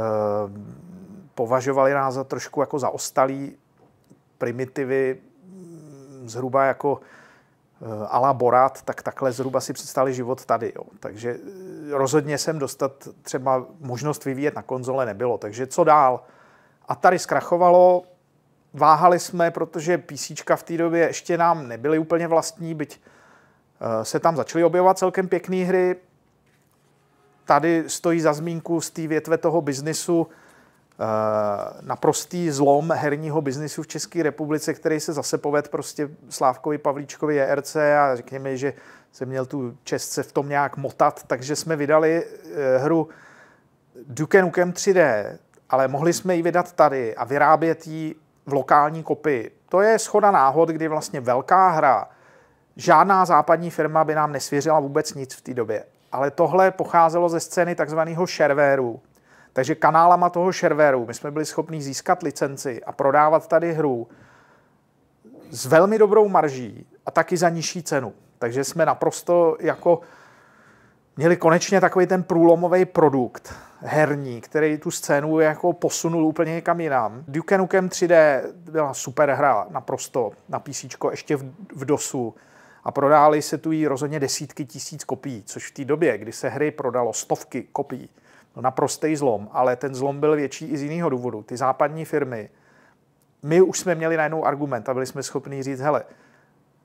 Speaker 1: považovali nás za trošku jako zaostalí primitivy, mm, zhruba jako eh, ala Borat, tak takhle zhruba si představili život tady. Jo. Takže rozhodně jsem dostat třeba možnost vyvíjet na konzole nebylo. Takže co dál? tady zkrachovalo, váhali jsme, protože PC v té době ještě nám nebyly úplně vlastní, byť Eh, se tam začaly objevovat celkem pěkné hry. Tady stojí za zmínku z té větve toho biznisu eh, naprostý zlom herního biznisu v České republice, který se zase povedl prostě Slávkovi Pavlíčkovi ERC a řekněme, že se měl tu čest se v tom nějak motat, takže jsme vydali eh, hru Duke Nukem 3D, ale mohli jsme ji vydat tady a vyrábět ji v lokální kopii. To je schoda náhod, kdy vlastně velká hra Žádná západní firma by nám nesvěřila vůbec nic v té době. Ale tohle pocházelo ze scény takzvaného shareware. Takže kanálama toho shareware my jsme byli schopni získat licenci a prodávat tady hru s velmi dobrou marží a taky za nižší cenu. Takže jsme naprosto jako měli konečně takový ten průlomový produkt herní, který tu scénu jako posunul úplně někam jinam. Duke Nukem 3D byla super hra naprosto na PC, ještě v, v DOSu a prodály se tu jí rozhodně desítky tisíc kopií, což v té době, kdy se hry prodalo stovky kopií, no naprostý zlom, ale ten zlom byl větší i z jiného důvodu. Ty západní firmy, my už jsme měli najednou argument a byli jsme schopni říct, hele,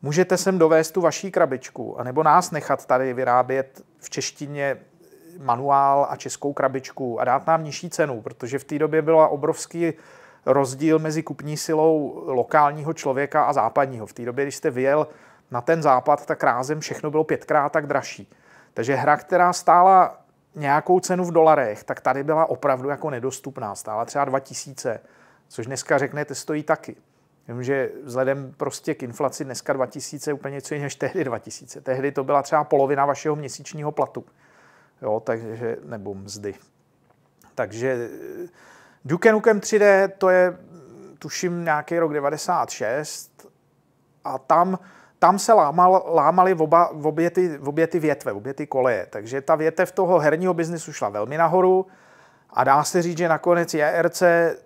Speaker 1: můžete sem dovést tu vaší krabičku, anebo nás nechat tady vyrábět v češtině manuál a českou krabičku a dát nám nižší cenu, protože v té době byla obrovský rozdíl mezi kupní silou lokálního člověka a západního. V té době, když jste vyjel na ten západ, tak rázem všechno bylo pětkrát tak dražší. Takže hra, která stála nějakou cenu v dolarech, tak tady byla opravdu jako nedostupná. Stála třeba 2000, což dneska řeknete, stojí taky. Vím, že vzhledem prostě k inflaci dneska 2000 je úplně něco jiného než tehdy 2000. Tehdy to byla třeba polovina vašeho měsíčního platu. Jo, takže, nebo mzdy. Takže eh, Duke Nukem 3D, to je tuším nějaký rok 96 a tam tam se lámal, lámaly oba, obě, ty, obě ty větve, obě ty koleje. Takže ta větev toho herního biznisu šla velmi nahoru a dá se říct, že nakonec JRC e eh,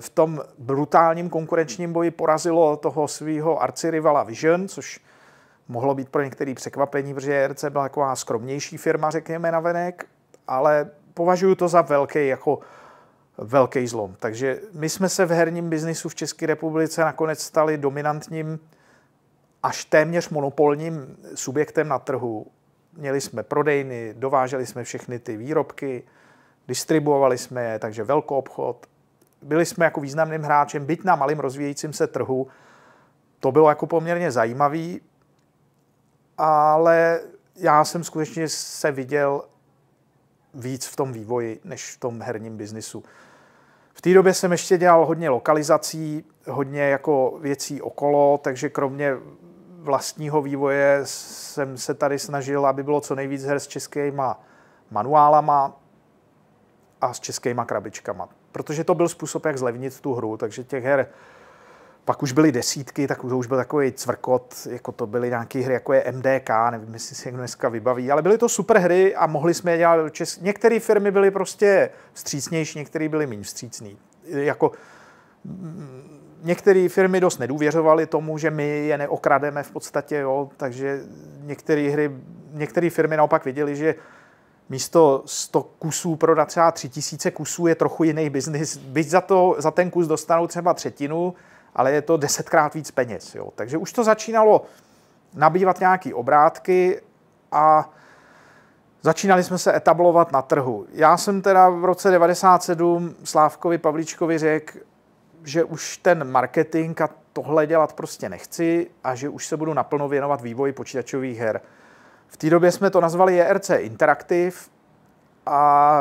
Speaker 1: v tom brutálním konkurenčním boji porazilo toho svého arcirivala Vision, což mohlo být pro některý překvapení, protože JRC e byla taková skromnější firma, řekněme, na venek, ale považuji to za velký jako velký zlom. Takže my jsme se v herním biznisu v České republice nakonec stali dominantním až téměř monopolním subjektem na trhu. Měli jsme prodejny, dováželi jsme všechny ty výrobky, distribuovali jsme je, takže velký obchod. Byli jsme jako významným hráčem, byť na malým rozvíjejícím se trhu. To bylo jako poměrně zajímavý, ale já jsem skutečně se viděl víc v tom vývoji, než v tom herním biznisu. V té době jsem ještě dělal hodně lokalizací, hodně jako věcí okolo, takže kromě vlastního vývoje jsem se tady snažil, aby bylo co nejvíc her s českýma manuálama a s českýma krabičkama. Protože to byl způsob, jak zlevnit tu hru, takže těch her pak už byly desítky, tak už byl takový cvrkot, jako to byly nějaké hry, jako je MDK, nevím, jestli si někdo dneska vybaví, ale byly to super hry a mohli jsme je dělat do Česk... Některé firmy byly prostě vstřícnější, některé byly méně vstřícný. Jako Některé firmy dost nedůvěřovaly tomu, že my je neokrademe v podstatě, jo, takže některé hry, některé firmy naopak viděly, že místo 100 kusů prodat třeba 3000 kusů je trochu jiný biznis. Byť za, to, za ten kus dostanou třeba třetinu, ale je to desetkrát víc peněz. Jo. Takže už to začínalo nabývat nějaké obrátky a začínali jsme se etablovat na trhu. Já jsem teda v roce 97 Slávkovi Pavličkovi řekl, že už ten marketing a tohle dělat prostě nechci a že už se budu naplno věnovat vývoji počítačových her. V té době jsme to nazvali JRC Interactive a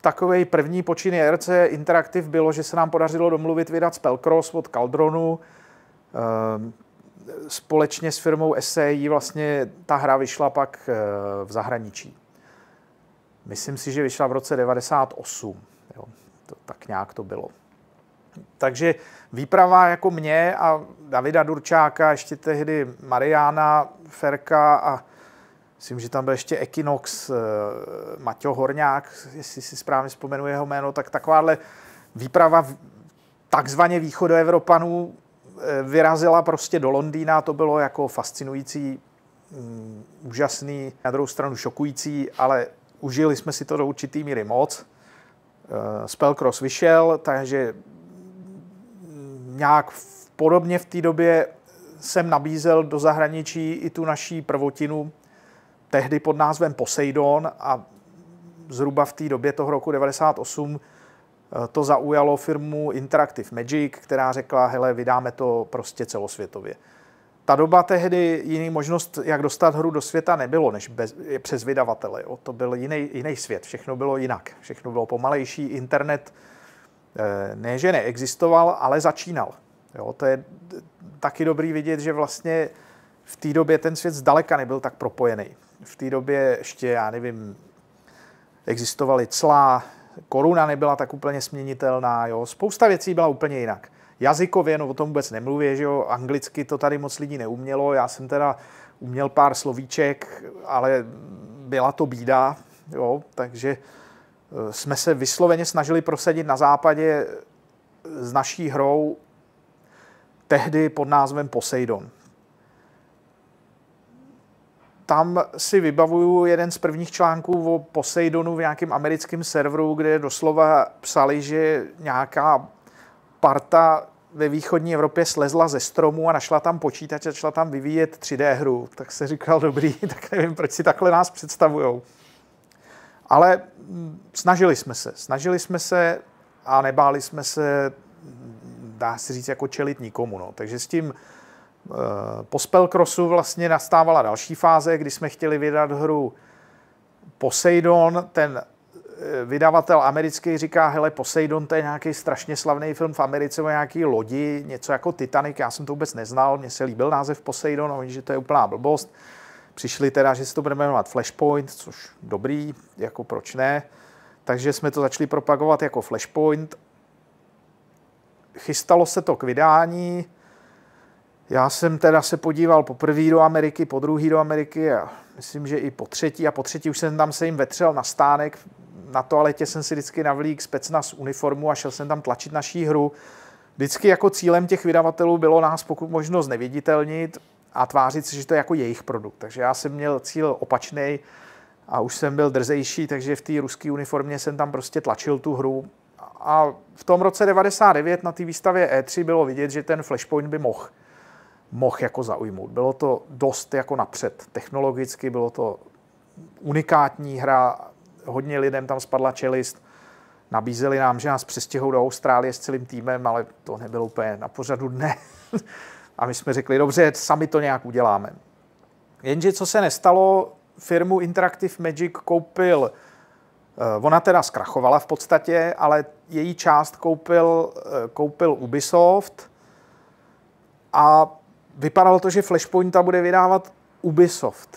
Speaker 1: takový první počin JRC Interactive bylo, že se nám podařilo domluvit vydat Spellcross od Caldronu. Ehm, společně s firmou SEI vlastně ta hra vyšla pak eh, v zahraničí. Myslím si, že vyšla v roce 98. Jo, to, tak nějak to bylo. Takže výprava jako mě a Davida Durčáka, ještě tehdy Mariana Ferka a myslím, že tam byl ještě Equinox, eh, Maťo Horňák, jestli si správně vzpomenu jeho jméno, tak takováhle výprava takzvaně Evropanů eh, vyrazila prostě do Londýna, to bylo jako fascinující, mm, úžasný, na druhou stranu šokující, ale užili jsme si to do určitý míry moc. Eh, Spellcross vyšel, takže nějak podobně v té době jsem nabízel do zahraničí i tu naší prvotinu, tehdy pod názvem Poseidon a zhruba v té době toho roku 98 eh, to zaujalo firmu Interactive Magic, která řekla, hele, vydáme to prostě celosvětově. Ta doba tehdy jiný možnost, jak dostat hru do světa, nebylo, než bez, přes vydavatele. O, to byl jiný, jiný svět, všechno bylo jinak, všechno bylo pomalejší, internet Eh, ne, že neexistoval, ale začínal. Jo, to je taky dobrý vidět, že vlastně v té době ten svět zdaleka nebyl tak propojený. V té době ještě, já nevím, existovaly clá, koruna nebyla tak úplně směnitelná, jo, spousta věcí byla úplně jinak. Jazykově, no o tom vůbec nemluvě, že jo, anglicky to tady moc lidí neumělo, já jsem teda uměl pár slovíček, ale byla to bída, jo, takže Eh, jsme se vysloveně snažili prosadit na západě eh, s naší hrou tehdy pod názvem Poseidon. Tam si vybavuju jeden z prvních článků o Poseidonu v nějakém americkém serveru, kde doslova psali, že nějaká parta ve východní Evropě slezla ze stromu a našla tam počítač a začala tam vyvíjet 3D hru. Tak se říkal, dobrý, *laughs* tak nevím, proč si takhle nás představujou. Ale mm, snažili jsme se. Snažili jsme se a nebáli jsme se, mm, dá se říct, jako čelit nikomu. No. Takže s tím eh, po Spellcrossu vlastně nastávala další fáze, kdy jsme chtěli vydat hru Poseidon, ten eh, vydavatel americký říká, hele, Poseidon, to je nějaký strašně slavný film v Americe o nějaký lodi, něco jako Titanic, já jsem to vůbec neznal, mně se líbil název Poseidon, a oni, že to je úplná blbost. Přišli teda, že se to budeme jmenovat Flashpoint, což dobrý, jako proč ne. Takže jsme to začali propagovat jako Flashpoint. Chystalo se to k vydání. Já jsem teda se podíval po poprvé do Ameriky, po druhý do Ameriky a myslím, že i po třetí. A po třetí už jsem tam se jim vetřel na stánek. Na toaletě jsem si vždycky navlík specnaz uniformu a šel jsem tam tlačit naší hru. Vždycky jako cílem těch vydavatelů bylo nás pokud možno zneviditelnit, a tvářit se, že to je jako jejich produkt. Takže já jsem měl cíl opačný a už jsem byl drzejší, takže v té ruské uniformě jsem tam prostě tlačil tu hru. A v tom roce 99 na té výstavě E3 bylo vidět, že ten Flashpoint by mohl mohl jako zaujmout. Bylo to dost jako napřed technologicky, bylo to unikátní hra, hodně lidem tam spadla čelist, nabízeli nám, že nás přestěhou do Austrálie s celým týmem, ale to nebylo úplně na pořadu dne. *laughs* A my jsme řekli, dobře, sami to nějak uděláme. Jenže co se nestalo, firmu Interactive Magic koupil, eh, ona teda zkrachovala v podstatě, ale její část koupil, eh, koupil Ubisoft a vypadalo to, že Flashpointa bude vydávat Ubisoft.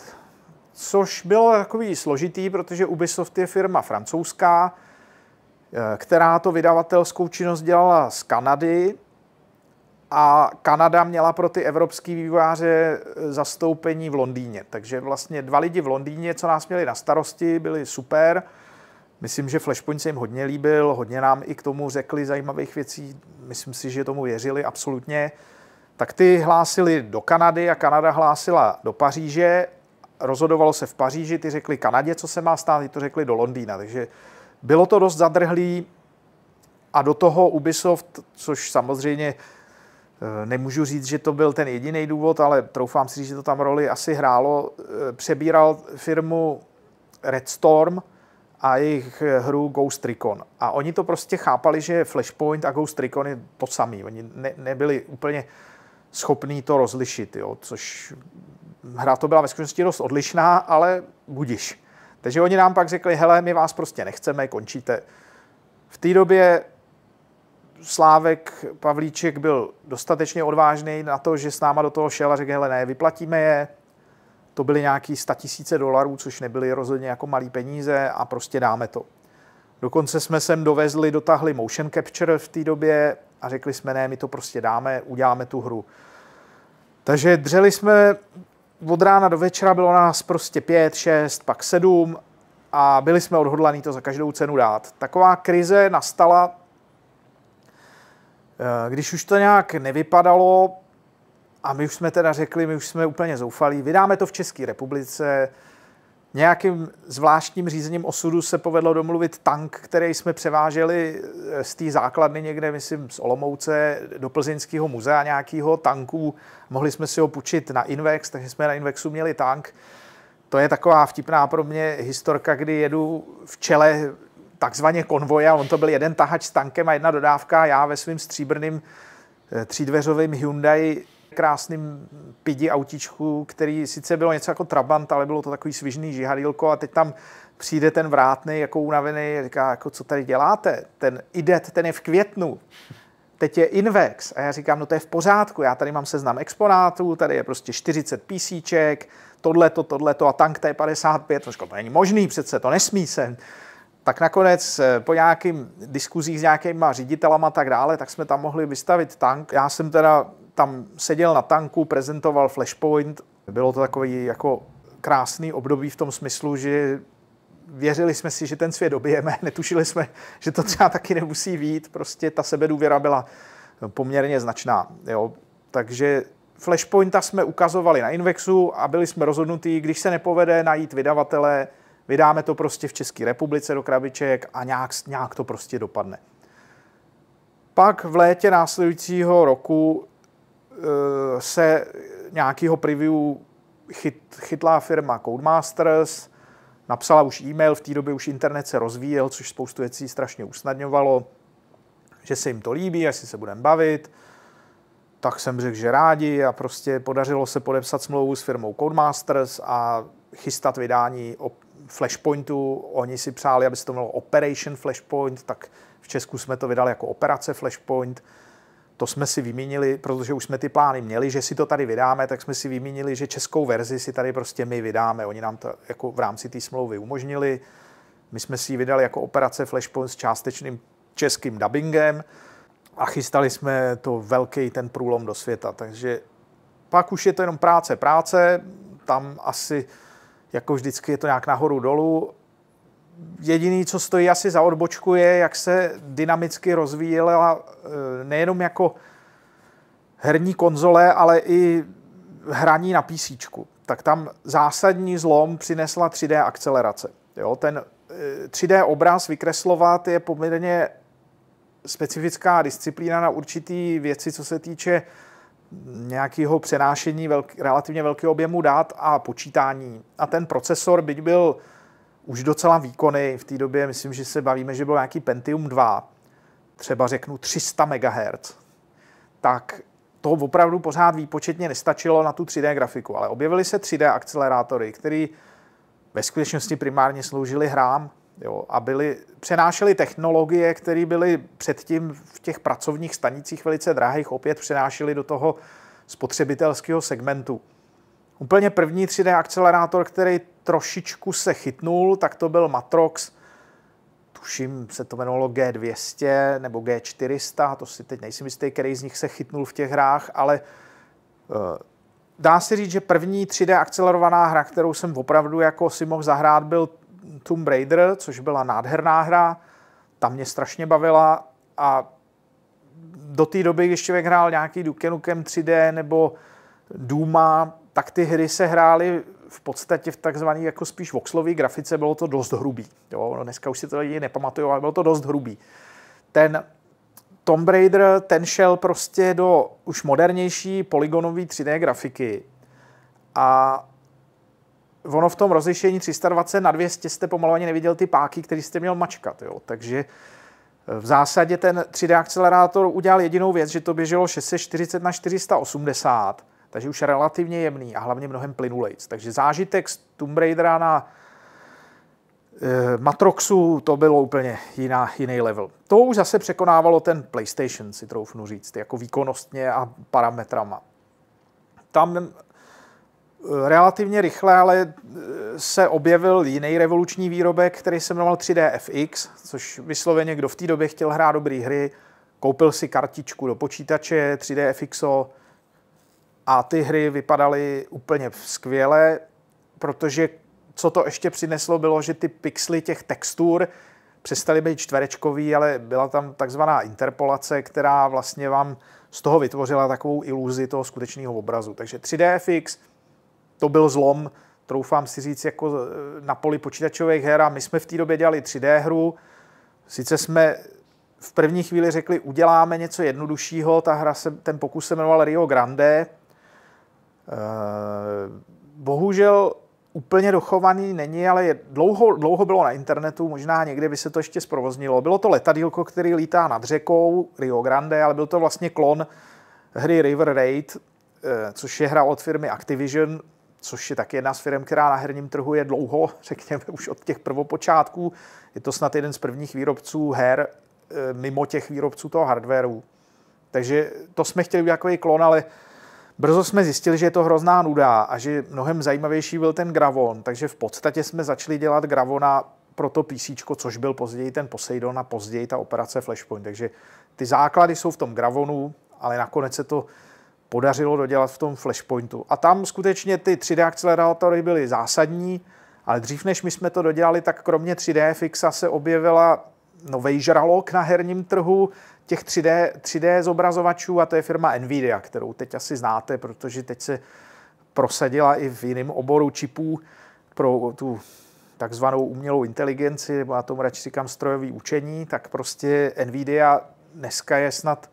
Speaker 1: Což bylo takový složitý, protože Ubisoft je firma francouzská, eh, která to vydavatelskou činnost dělala z Kanady, a Kanada měla pro ty evropský vývojáře e, zastoupení v Londýně. Takže vlastně dva lidi v Londýně, co nás měli na starosti, byli super. Myslím, že Flashpoint se jim hodně líbil, hodně nám i k tomu řekli zajímavých věcí. Myslím si, že tomu věřili absolutně. Tak ty hlásili do Kanady a Kanada hlásila do Paříže. Rozhodovalo se v Paříži, ty řekli Kanadě, co se má stát, ty to řekli do Londýna. Takže bylo to dost zadrhlý a do toho Ubisoft, což samozřejmě Eh, nemůžu říct, že to byl ten jediný důvod, ale troufám si, že to tam roli asi hrálo. Eh, přebíral firmu Red Storm a jejich eh, hru Ghost Recon. A oni to prostě chápali, že Flashpoint a Ghost Recon je to samý. Oni ne, nebyli úplně schopní to rozlišit, jo? což hra to byla ve skutečnosti dost odlišná, ale budiš. Takže oni nám pak řekli, hele, my vás prostě nechceme, končíte. V té době Slávek Pavlíček byl dostatečně odvážný na to, že s náma do toho šel a řekl, hele ne, vyplatíme je, to byly nějaký 100 tisíce dolarů, což nebyly rozhodně jako malý peníze a prostě dáme to. Dokonce jsme sem dovezli, dotáhli motion capture v té době a řekli jsme, ne, my to prostě dáme, uděláme tu hru. Takže dřeli jsme od rána do večera, bylo nás prostě pět, šest, pak sedm a byli jsme odhodlaní to za každou cenu dát. Taková krize nastala Eh, když už to nějak nevypadalo, a my už jsme teda řekli, my už jsme úplně zoufalí, vydáme to v České republice, Nějakým zvláštním řízením osudu se povedlo domluvit tank, který jsme převáželi eh, z té základny někde, myslím, z Olomouce do Plzeňského muzea nějakého tanku. Mohli jsme si ho půjčit na Invex, takže jsme na Invexu měli tank. To je taková vtipná pro mě historka, kdy jedu v čele takzvaně konvoje a on to byl jeden tahač s tankem a jedna dodávka. Já ve svým stříbrným eh, třídveřovým Hyundai krásným pidi autičku, který sice bylo něco jako Trabant, ale bylo to takový svižný žihadílko a teď tam přijde ten vrátný jako unavený říká, jako co tady děláte? Ten idet, ten je v květnu. Teď je Invex a já říkám, no to je v pořádku, já tady mám seznam exponátů, tady je prostě 40 písíček, tohleto, tohleto a tank T55, to není možný přece, to nesmí se tak nakonec eh, po nějakým diskuzích s nějakýma ředitelama a tak dále, tak jsme tam mohli vystavit tank. Já jsem teda tam seděl na tanku, prezentoval flashpoint. Bylo to takový jako krásný období v tom smyslu, že věřili jsme si, že ten svět dobijeme, *laughs* netušili jsme, že to třeba taky nemusí být. Prostě ta sebedůvěra byla poměrně značná. Jo. Takže Flashpointa jsme ukazovali na Invexu a byli jsme rozhodnutí, když se nepovede najít vydavatele, Vydáme to prostě v České republice do krabiček a nějak, nějak to prostě dopadne. Pak v létě následujícího roku eh, se nějakého preview chyt, chytlá firma Codemasters, napsala už e-mail, v té době už internet se rozvíjel, což spoustu věcí strašně usnadňovalo, že se jim to líbí, jestli se budeme bavit, tak jsem řekl, že rádi a prostě podařilo se podepsat smlouvu s firmou Codemasters a chystat vydání Flashpointu, oni si přáli, aby se to mělo Operation Flashpoint, tak v Česku jsme to vydali jako Operace Flashpoint. To jsme si vymínili, protože už jsme ty plány měli, že si to tady vydáme, tak jsme si vymínili, že českou verzi si tady prostě my vydáme. Oni nám to jako v rámci té smlouvy umožnili. My jsme si ji vydali jako Operace Flashpoint s částečným českým dubbingem a chystali jsme to velký ten průlom do světa. Takže pak už je to jenom práce, práce. Tam asi jako vždycky je to nějak nahoru dolů. Jediný, co stojí asi za odbočku, je, jak se dynamicky rozvíjela eh, nejenom jako herní konzole, ale i hraní na PC. Tak tam zásadní zlom přinesla 3D akcelerace. Jo, ten 3D eh, obraz vykreslovat je poměrně specifická disciplína na určitý věci, co se týče nějakého přenášení velk, relativně velkého objemu dat a počítání. A ten procesor, byť byl už docela výkonný v té době, myslím, že se bavíme, že byl nějaký Pentium 2, třeba řeknu 300 MHz, tak to opravdu pořád výpočetně nestačilo na tu 3D grafiku, ale objevily se 3D akcelerátory, které ve skutečnosti primárně sloužily hrám, Jo, a byli, přenášeli technologie, které byly předtím v těch pracovních stanicích velice drahých, opět přenášely do toho spotřebitelského segmentu. Úplně první 3D akcelerátor, který trošičku se chytnul, tak to byl Matrox. Tuším, se to jmenovalo G200 nebo G400, to si teď nejsem jistý, který z nich se chytnul v těch hrách, ale eh, dá se říct, že první 3D akcelerovaná hra, kterou jsem opravdu jako si mohl zahrát, byl Tomb Raider, což byla nádherná hra, ta mě strašně bavila a do té doby, když člověk hrál nějaký Duke Nukem 3D nebo Duma, tak ty hry se hrály v podstatě v takzvané jako spíš voxlové grafice, bylo to dost hrubý. Jo? No dneska už si to lidi nepamatují, ale bylo to dost hrubý. Ten Tomb Raider, ten šel prostě do už modernější polygonové 3D grafiky a ono v tom rozlišení 320 na 200 jste pomalu ani neviděl ty páky, které jste měl mačkat. Jo. Takže eh, v zásadě ten 3D akcelerátor udělal jedinou věc, že to běželo 640 na 480, takže už relativně jemný a hlavně mnohem plynulejc. Takže zážitek z Tomb Raidera na e, Matroxu to bylo úplně jiná, jiný level. To už zase překonávalo ten PlayStation, si troufnu říct, jako výkonnostně a parametrama. Tam relativně rychle, ale eh, se objevil jiný revoluční výrobek, který se jmenoval 3DFX, což vysloveně, kdo v té době chtěl hrát dobré hry, koupil si kartičku do počítače 3DFXo a ty hry vypadaly úplně skvěle, protože co to ještě přineslo, bylo, že ty pixely těch textur přestaly být čtverečkový, ale byla tam takzvaná interpolace, která vlastně vám z toho vytvořila takovou iluzi toho skutečného obrazu. Takže 3DFX to byl zlom, troufám si říct, jako eh, na poli počítačových her a my jsme v té době dělali 3D hru, sice jsme v první chvíli řekli, uděláme něco jednoduššího, ta hra se, ten pokus se jmenoval Rio Grande, eh, bohužel úplně dochovaný není, ale je, dlouho, dlouho bylo na internetu, možná někde by se to ještě zprovoznilo. Bylo to letadílko, který lítá nad řekou Rio Grande, ale byl to vlastně klon hry River Raid, eh, což je hra od firmy Activision, což je taky jedna z firm, která na herním trhu je dlouho, *laughs* řekněme už od těch prvopočátků. Je to snad jeden z prvních výrobců her eh, mimo těch výrobců toho hardwareu. Takže to jsme chtěli udělat jako klon, ale brzo jsme zjistili, že je to hrozná nuda a že mnohem zajímavější byl ten Gravon, takže v podstatě jsme začali dělat Gravona pro to PC, což byl později ten Poseidon a později ta operace Flashpoint. Takže ty základy jsou v tom Gravonu, ale nakonec se to podařilo dodělat v tom flashpointu. A tam skutečně ty 3D akcelerátory byly zásadní, ale dřív než my jsme to dodělali, tak kromě 3D fixa se objevila nový žralok na herním trhu těch 3D, 3D zobrazovačů a to je firma Nvidia, kterou teď asi znáte, protože teď se prosadila i v jiném oboru čipů pro tu takzvanou umělou inteligenci, nebo na tom radši říkám strojový učení, tak prostě Nvidia dneska je snad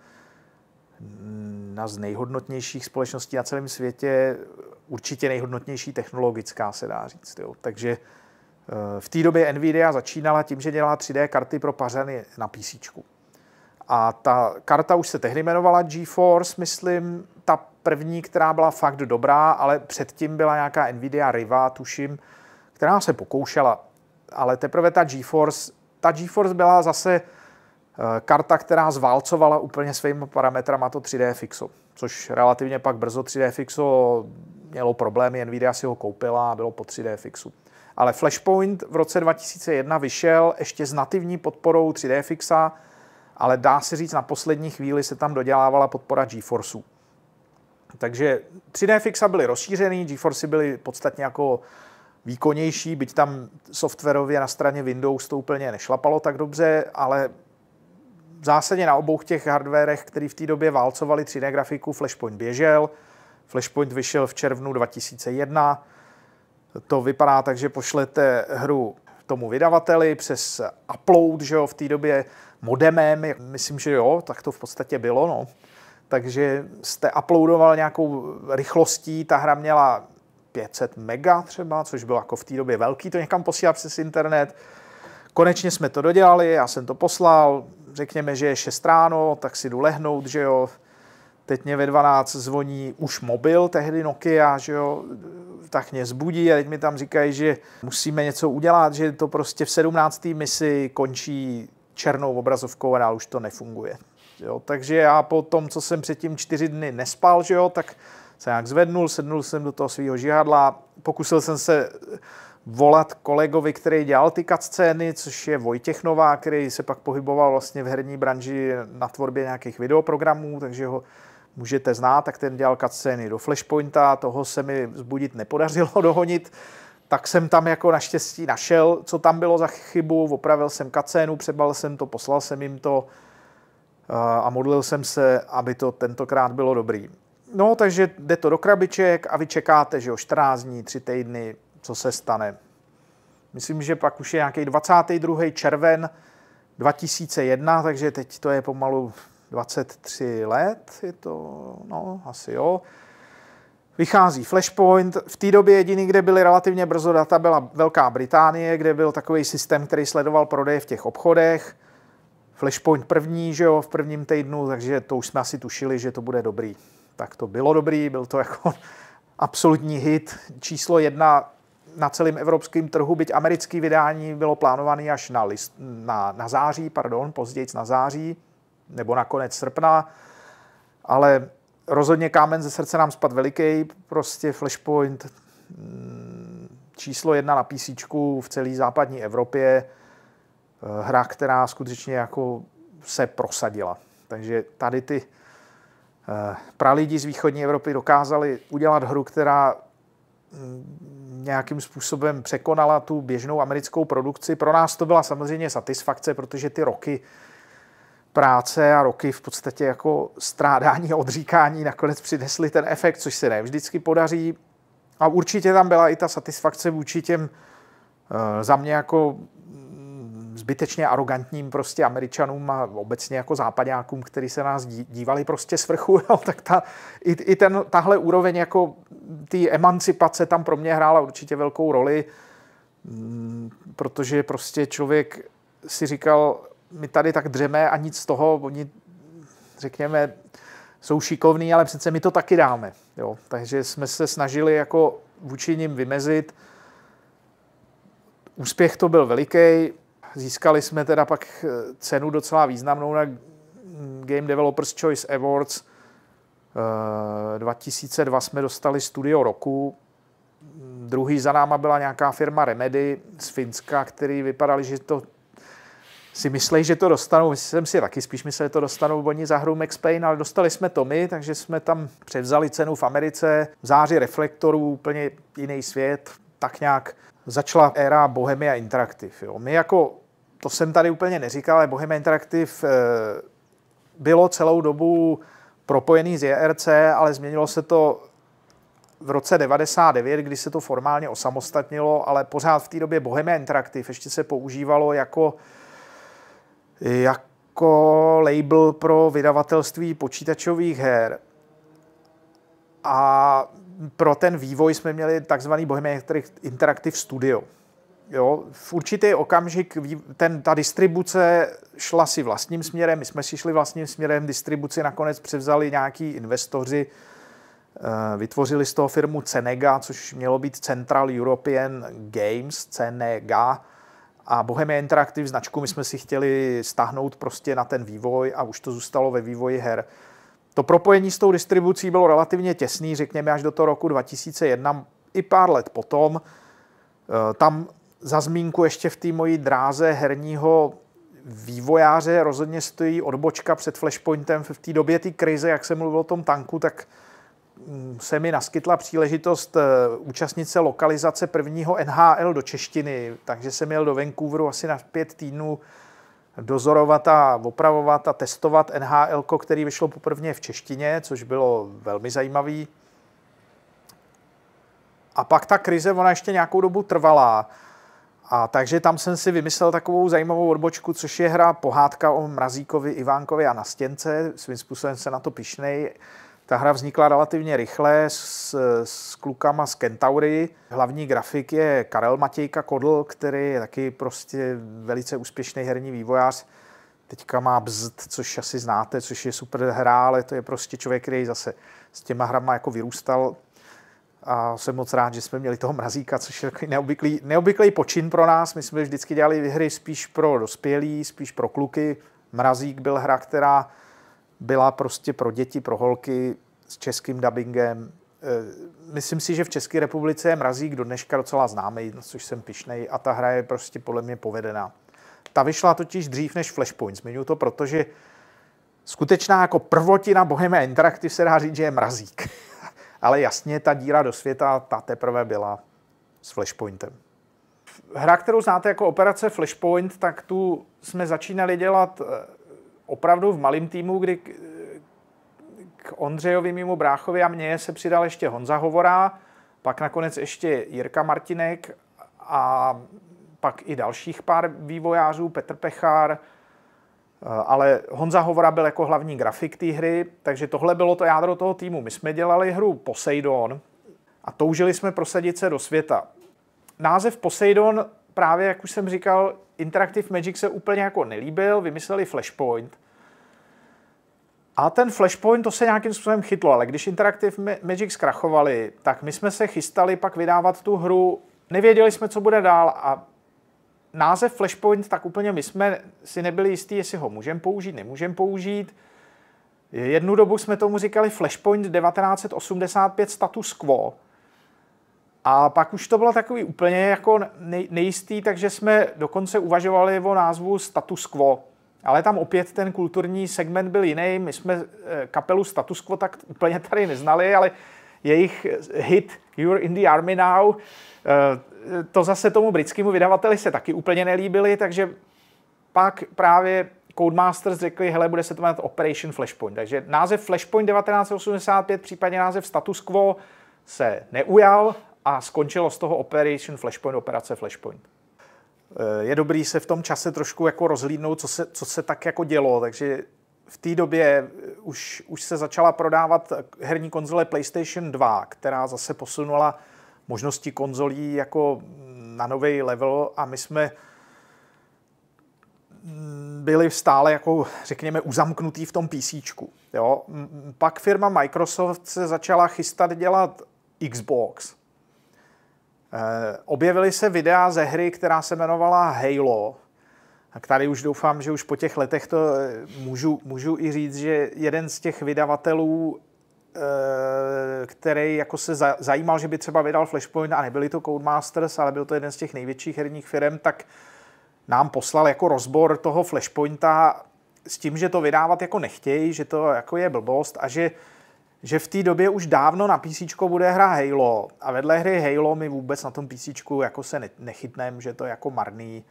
Speaker 1: jedna z nejhodnotnějších společností na celém světě, určitě nejhodnotnější technologická, se dá říct. Jo. Takže eh, v té době Nvidia začínala tím, že dělala 3D karty pro pařeny na PC. A ta karta už se tehdy jmenovala GeForce, myslím, ta první, která byla fakt dobrá, ale předtím byla nějaká Nvidia Riva, tuším, která se pokoušela. Ale teprve ta GeForce, ta GeForce byla zase Eh, karta, která zválcovala úplně svými parametrama to 3D Fixo, což relativně pak brzo 3D Fixo mělo problémy, Nvidia si ho koupila a bylo po 3D Fixu. Ale Flashpoint v roce 2001 vyšel ještě s nativní podporou 3D Fixa, ale dá se říct, na poslední chvíli se tam dodělávala podpora GeForceu. Takže 3D Fixa byly rozšířený, GeForce byly podstatně jako výkonnější, byť tam softwarově na straně Windows to úplně nešlapalo tak dobře, ale v zásadě na obou těch hardwarech, který v té době válcovali 3D grafiku, Flashpoint běžel. Flashpoint vyšel v červnu 2001. To vypadá tak, že pošlete hru tomu vydavateli přes upload, že jo, v té době modemem, myslím, že jo, tak to v podstatě bylo, no. Takže jste uploadoval nějakou rychlostí, ta hra měla 500 mega třeba, což bylo jako v té době velký, to někam posílat přes internet. Konečně jsme to dodělali, já jsem to poslal, řekněme, že je 6 ráno, tak si jdu lehnout, že jo, teď mě ve 12 zvoní už mobil, tehdy Nokia, že jo, tak mě zbudí a teď mi tam říkají, že musíme něco udělat, že to prostě v 17. misi končí černou obrazovkou a dál už to nefunguje. Jo, takže já po tom, co jsem předtím čtyři dny nespal, že jo, tak se nějak zvednul, sednul jsem do toho svého žihadla, pokusil jsem se volat kolegovi, který dělal ty scény, což je Vojtěch Nová, který se pak pohyboval vlastně v herní branži na tvorbě nějakých videoprogramů, takže ho můžete znát, tak ten dělal scény do Flashpointa, toho se mi zbudit nepodařilo *laughs* dohonit, tak jsem tam jako naštěstí našel, co tam bylo za chybu, opravil jsem kacénu, přebal jsem to, poslal jsem jim to eh, a modlil jsem se, aby to tentokrát bylo dobrý. No, takže jde to do krabiček a vy čekáte, že o 14 dní, 3 týdny, co se stane. Myslím, že pak už je nějaký 22. červen 2001, takže teď to je pomalu 23 let, je to, no, asi jo. Vychází Flashpoint. V té době jediný, kde byly relativně brzo data, byla Velká Británie, kde byl takový systém, který sledoval prodeje v těch obchodech. Flashpoint první, že jo, v prvním týdnu, takže to už jsme asi tušili, že to bude dobrý. Tak to bylo dobrý, byl to jako *laughs* absolutní hit. Číslo jedna na celém evropském trhu, byť americké vydání bylo plánované až na, list, na, na září, pardon, později na září, nebo na konec srpna, ale rozhodně kámen ze srdce nám spad veliký, prostě Flashpoint mm, číslo jedna na PC v celé západní Evropě, eh, hra, která skutečně jako se prosadila. Takže tady ty eh, pralidi z východní Evropy dokázali udělat hru, která mm, nějakým způsobem překonala tu běžnou americkou produkci. Pro nás to byla samozřejmě satisfakce, protože ty roky práce a roky v podstatě jako strádání a odříkání nakonec přinesly ten efekt, což se ne vždycky podaří. A určitě tam byla i ta satisfakce vůči těm eh, za mě jako zbytečně arrogantním prostě američanům a obecně jako západňákům, kteří se nás dívali prostě z vrchu, *laughs* jo, tak ta, i, i ten, tahle úroveň jako ty emancipace tam pro mě hrála určitě velkou roli, mm, protože prostě člověk si říkal, my tady tak dřeme a nic z toho, oni řekněme, jsou šikovní, ale přece my to taky dáme. Jo. Takže jsme se snažili jako vůči ním vymezit. Úspěch to byl veliký, Získali jsme teda pak eh, cenu docela významnou na Game Developers Choice Awards. 2002 eh, jsme dostali Studio roku, druhý za náma byla nějaká firma Remedy z Finska, který vypadali, že to si myslí, že to dostanou. Myslím si taky spíš myslel, že to dostanou oni za hru Max Payne, ale dostali jsme to my, takže jsme tam převzali cenu v Americe. V září reflektorů, úplně jiný svět, tak nějak začala éra Bohemia Interactive. Jo. My jako to jsem tady úplně neříkal, ale Bohemia Interactive eh, bylo celou dobu propojený s JRC, ale změnilo se to v roce 99, kdy se to formálně osamostatnilo, ale pořád v té době Bohemia Interactive ještě se používalo jako, jako label pro vydavatelství počítačových her. A pro ten vývoj jsme měli takzvaný Bohemia Interactive Studio – Jo, v určitý okamžik ten, ta distribuce šla si vlastním směrem, my jsme si šli vlastním směrem, distribuci nakonec převzali nějaký investoři, eh, vytvořili z toho firmu Cenega, což mělo být Central European Games, Cenega, a Bohemia Interactive značku my jsme si chtěli stáhnout prostě na ten vývoj a už to zůstalo ve vývoji her. To propojení s tou distribucí bylo relativně těsný, řekněme až do toho roku 2001, i pár let potom. Eh, tam za zmínku ještě v té mojí dráze herního vývojáře rozhodně stojí odbočka před Flashpointem. V té době té krize, jak jsem mluvil o tom tanku, tak mm, se mi naskytla příležitost eh, se lokalizace prvního NHL do češtiny, takže jsem jel do Vancouveru asi na pět týdnů dozorovat a opravovat a testovat NHL, který vyšlo poprvé v češtině, což bylo velmi zajímavý. A pak ta krize, ona ještě nějakou dobu trvala. A takže tam jsem si vymyslel takovou zajímavou odbočku, což je hra Pohádka o Mrazíkovi, Ivánkovi a Nastěnce. Svým způsobem se na to pišnej. Ta hra vznikla relativně rychle s, s klukama z Kentaury. Hlavní grafik je Karel Matějka Kodl, který je taky prostě velice úspěšný herní vývojář. Teďka má Bzd, což asi znáte, což je super hra, ale to je prostě člověk, který zase s těma hrama jako vyrůstal a jsem moc rád, že jsme měli toho mrazíka, což je takový neobvyklý, neobvyklý počin pro nás. My jsme vždycky dělali hry spíš pro dospělí, spíš pro kluky. Mrazík byl hra, která byla prostě pro děti, pro holky s českým dubbingem. E, myslím si, že v České republice je mrazík do dneška docela známý, což jsem pišnej a ta hra je prostě podle mě povedená. Ta vyšla totiž dřív než Flashpoint. Zmiňuji to, protože skutečná jako prvotina Bohemia Interactive se dá říct, že je mrazík. Ale jasně, ta díra do světa, ta teprve byla s Flashpointem. Hra, kterou znáte jako operace Flashpoint, tak tu jsme začínali dělat eh, opravdu v malém týmu, kdy k eh, Ondřejovi, mimo bráchovi a mně se přidal ještě Honza Hovora, pak nakonec ještě Jirka Martinek a pak i dalších pár vývojářů, Petr Pechár, Eh, ale Honza Hovora byl jako hlavní grafik té hry, takže tohle bylo to jádro toho týmu. My jsme dělali hru Poseidon a toužili jsme prosadit se do světa. Název Poseidon právě, jak už jsem říkal, Interactive Magic se úplně jako nelíbil, vymysleli Flashpoint. A ten Flashpoint to se nějakým způsobem chytlo, ale když Interactive Magic zkrachovali, tak my jsme se chystali pak vydávat tu hru, nevěděli jsme, co bude dál a název Flashpoint, tak úplně my jsme si nebyli jistí, jestli ho můžeme použít, nemůžeme použít. Jednu dobu jsme tomu říkali Flashpoint 1985 status quo. A pak už to bylo takový úplně jako nejistý, takže jsme dokonce uvažovali o názvu status quo. Ale tam opět ten kulturní segment byl jiný. My jsme eh, kapelu status quo tak úplně tady neznali, ale jejich hit You're in the Army Now, eh, to zase tomu britskému vydavateli se taky úplně nelíbili, takže pak právě Codemasters řekli, hele, bude se to jmenovat Operation Flashpoint. Takže název Flashpoint 1985, případně název Status Quo se neujal a skončilo z toho Operation Flashpoint, operace Flashpoint. Je dobrý se v tom čase trošku jako rozhlídnout, co se, co se tak jako dělo, takže v té době už, už se začala prodávat herní konzole PlayStation 2, která zase posunula uh, možnosti konzolí jako na nový level a my jsme byli stále jako, řekněme, uzamknutý v tom PC. Jo? Pak firma Microsoft se začala chystat dělat Xbox. Eh, objevily se videa ze hry, která se jmenovala Halo. A tady už doufám, že už po těch letech to eh, můžu, můžu i říct, že jeden z těch vydavatelů Eh, který jako se zajímal, že by třeba vydal Flashpoint a nebyli to Codemasters, ale byl to jeden z těch největších herních firm, tak nám poslal jako rozbor toho Flashpointa s tím, že to vydávat jako nechtějí, že to jako je blbost a že, že v té době už dávno na PC bude hra Halo a vedle hry Halo my vůbec na tom PC jako se nechytnem, že to je jako marný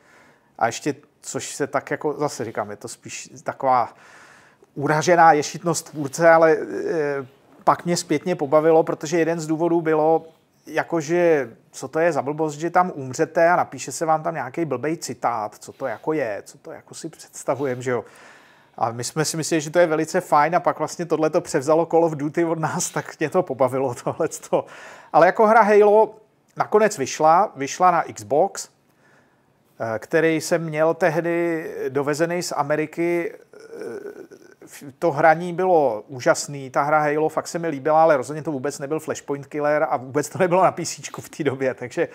Speaker 1: a ještě, což se tak jako, zase říkám, je to spíš taková uražená ješitnost tvůrce, ale e, pak mě zpětně pobavilo, protože jeden z důvodů bylo, jakože co to je za blbost, že tam umřete a napíše se vám tam nějaký blbej citát, co to jako je, co to jako si představujem, že jo. A my jsme si mysleli, že to je velice fajn a pak vlastně tohle to převzalo Call of Duty od nás, *laughs* tak mě to pobavilo tohleto. Ale jako hra Halo nakonec vyšla, vyšla na Xbox, eh, který jsem měl tehdy dovezený z Ameriky eh, to hraní bylo úžasný, ta hra Halo fakt se mi líbila, ale rozhodně to vůbec nebyl Flashpoint Killer a vůbec to nebylo na PC v té době, takže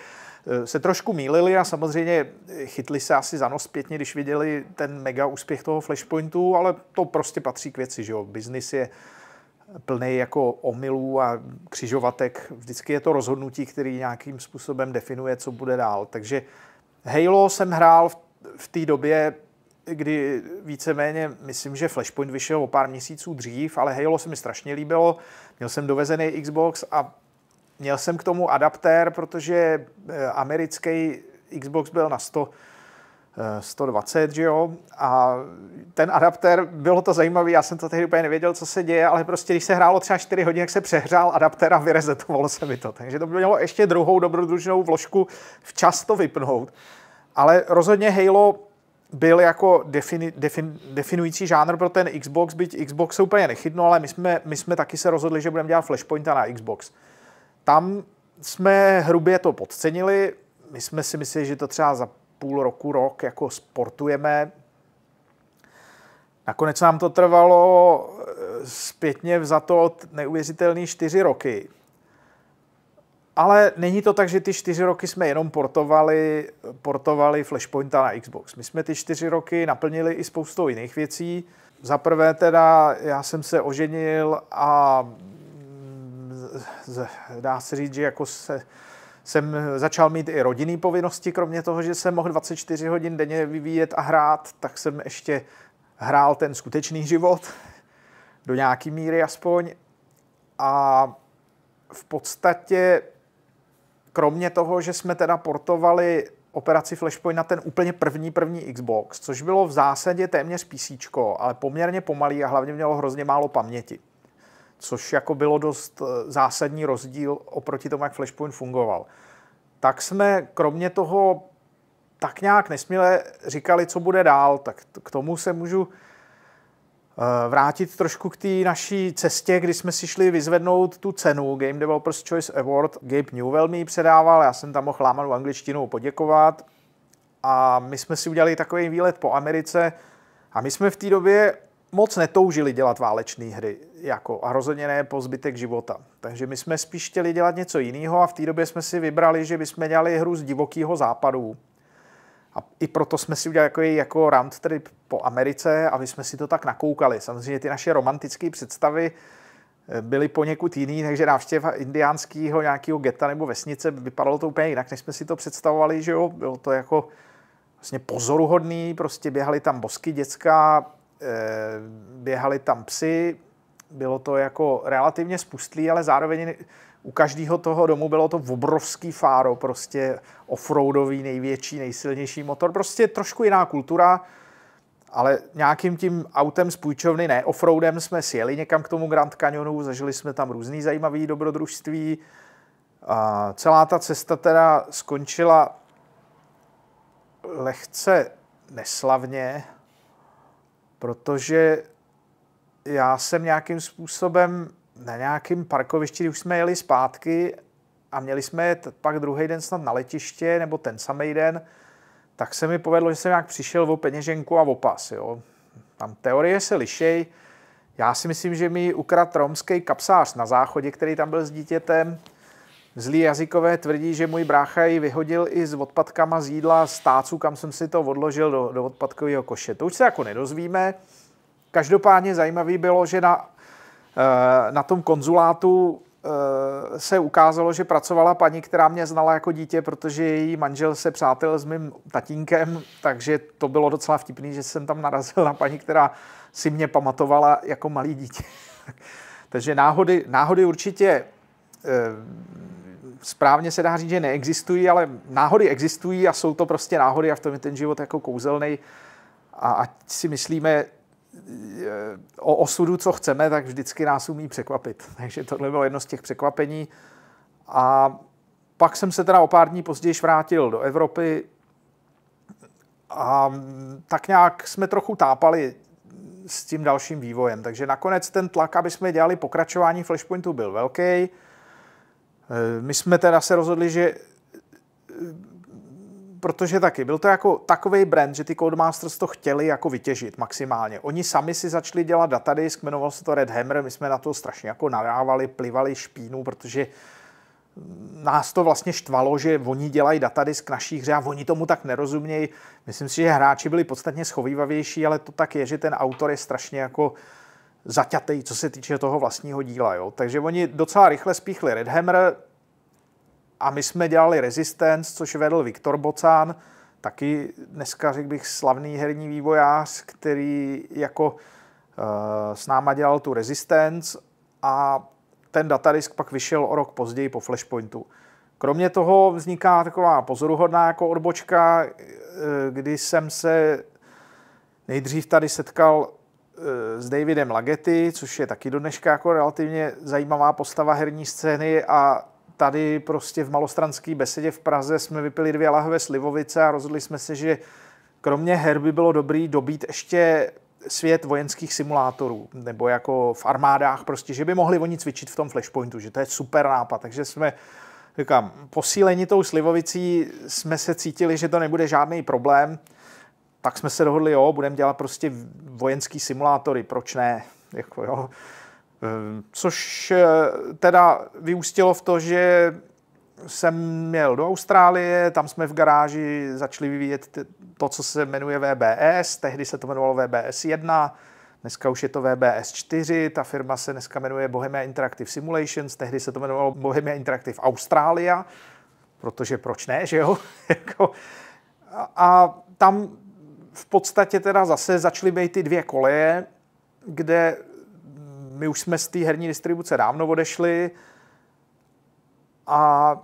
Speaker 1: e, se trošku mýlili a samozřejmě chytli se asi za nos pětně, když viděli ten mega úspěch toho Flashpointu, ale to prostě patří k věci, že jo, biznis je plný jako omylů a křižovatek. Vždycky je to rozhodnutí, který nějakým způsobem definuje, co bude dál. Takže Halo jsem hrál v té době kdy víceméně, myslím, že Flashpoint vyšel o pár měsíců dřív, ale Halo se mi strašně líbilo, měl jsem dovezený Xbox a měl jsem k tomu adaptér, protože eh, americký Xbox byl na 100 120, eh, že jo, a ten adaptér, bylo to zajímavé, já jsem to tehdy úplně nevěděl, co se děje, ale prostě když se hrálo třeba 4 hodiny, jak se přehrál adaptér a vyrezetovalo se mi to, takže to mělo ještě druhou dobrodružnou vložku včas to vypnout, ale rozhodně Halo byl jako defini, defin, definující žánr pro ten Xbox, byť Xbox se úplně nechytnul, ale my jsme, my jsme taky se rozhodli, že budeme dělat Flashpointa na Xbox. Tam jsme hrubě to podcenili, my jsme si mysleli, že to třeba za půl roku, rok jako sportujeme. Nakonec nám to trvalo eh, zpětně za to neuvěřitelné čtyři roky. Ale není to tak, že ty čtyři roky jsme jenom portovali, portovali Flashpointa na Xbox. My jsme ty čtyři roky naplnili i spoustou jiných věcí. Za prvé teda já jsem se oženil a mm, dá se říct, že jako se, jsem začal mít i rodinný povinnosti, kromě toho, že jsem mohl 24 hodin denně vyvíjet a hrát, tak jsem ještě hrál ten skutečný život, do nějaký míry aspoň. A v podstatě kromě toho, že jsme teda portovali operaci Flashpoint na ten úplně první, první Xbox, což bylo v zásadě téměř PC, ale poměrně pomalý a hlavně mělo hrozně málo paměti. Což jako bylo dost eh, zásadní rozdíl oproti tomu, jak Flashpoint fungoval. Tak jsme kromě toho tak nějak nesměle říkali, co bude dál, tak k tomu se můžu Eh, vrátit trošku k té naší cestě, kdy jsme si šli vyzvednout tu cenu Game Developers Choice Award. Gabe Newell mi ji předával, já jsem tam mohl lámanou angličtinu poděkovat. A my jsme si udělali takový výlet po Americe a my jsme v té době moc netoužili dělat válečné hry jako, a rozhodně ne po zbytek života. Takže my jsme spíš chtěli dělat něco jiného a v té době jsme si vybrali, že bychom dělali hru z divokého západu, a i proto jsme si udělali jako, jako round trip po Americe, aby jsme si to tak nakoukali. Samozřejmě ty naše romantické představy eh, byly poněkud jiný, takže návštěva indiánského nějakého geta nebo vesnice vypadalo to úplně jinak, než jsme si to představovali, že jo, bylo to jako vlastně pozoruhodný, prostě běhali tam bosky děcka, eh, běhali tam psy, bylo to jako relativně spustlý, ale zároveň u každého toho domu bylo to obrovský fáro, prostě offroadový, největší, nejsilnější motor, prostě trošku jiná kultura, ale nějakým tím autem z půjčovny, ne, offroadem jsme sjeli někam k tomu Grand Canyonu, zažili jsme tam různý zajímavý dobrodružství. A celá ta cesta teda skončila lehce neslavně, protože já jsem nějakým způsobem na nějakém parkovišti, když jsme jeli zpátky a měli jsme pak druhý den snad na letiště, nebo ten samý den, tak se mi povedlo, že jsem nějak přišel o peněženku a o pas. Jo. Tam teorie se lišej. Já si myslím, že mi ukrad romský kapsář na záchodě, který tam byl s dítětem. Zlí jazykové tvrdí, že můj brácha ji vyhodil i s odpadkama z jídla z táců, kam jsem si to odložil do, do odpadkového koše. To už se jako nedozvíme. Každopádně zajímavý bylo, že na Eh, na tom konzulátu eh, se ukázalo, že pracovala paní, která mě znala jako dítě, protože její manžel se přátel s mým tatínkem, takže to bylo docela vtipný, že jsem tam narazil na paní, která si mě pamatovala jako malý dítě. *laughs* takže náhody, náhody určitě eh, správně se dá říct, že neexistují, ale náhody existují a jsou to prostě náhody a v tom je ten život jako kouzelný. A ať si myslíme, Eh, o osudu, co chceme, tak vždycky nás umí překvapit. *laughs* Takže tohle bylo jedno z těch překvapení. A pak jsem se teda o pár dní později vrátil do Evropy a mm, tak nějak jsme trochu tápali s tím dalším vývojem. Takže nakonec ten tlak, aby jsme dělali pokračování Flashpointu, byl velký. Eh, my jsme teda se rozhodli, že eh, protože taky byl to jako takový brand, že ty Codemasters to chtěli jako vytěžit maximálně. Oni sami si začali dělat datadisk, jmenovalo se to Red Hammer, my jsme na to strašně jako nadávali, plivali špínu, protože nás to vlastně štvalo, že oni dělají datadisk naší hře a oni tomu tak nerozumějí. Myslím si, že hráči byli podstatně schovývavější, ale to tak je, že ten autor je strašně jako zaťatej, co se týče toho vlastního díla. Jo? Takže oni docela rychle spíchli Red Hammer, a my jsme dělali Resistance, což vedl Viktor Bocán, taky dneska, řekl bych, slavný herní vývojář, který jako e, s náma dělal tu Resistance a ten datadisk pak vyšel o rok později po Flashpointu. Kromě toho vzniká taková pozoruhodná jako odbočka, eh, kdy jsem se nejdřív tady setkal eh, s Davidem Lagety, což je taky do dneška jako relativně zajímavá postava herní scény a tady prostě v malostranské besedě v Praze jsme vypili dvě lahve slivovice a rozhodli jsme se, že kromě her by bylo dobrý dobít ještě svět vojenských simulátorů, nebo jako v armádách prostě, že by mohli oni cvičit v tom Flashpointu, že to je super nápad. Takže jsme, říkám, posílení tou slivovicí jsme se cítili, že to nebude žádný problém, tak jsme se dohodli, jo, budeme dělat prostě vojenský simulátory, proč ne? Jako, jo. Eh, což eh, teda vyústilo v to, že jsem měl do Austrálie, tam jsme v garáži začali vyvíjet to, co se jmenuje VBS, tehdy se to jmenovalo VBS 1, dneska už je to VBS 4, ta firma se dneska jmenuje Bohemia Interactive Simulations, tehdy se to jmenovalo Bohemia Interactive Australia, protože proč ne, že jo? *laughs* Jako, a tam v podstatě teda zase začaly být ty dvě koleje, kde my už jsme z té herní distribuce dávno odešli a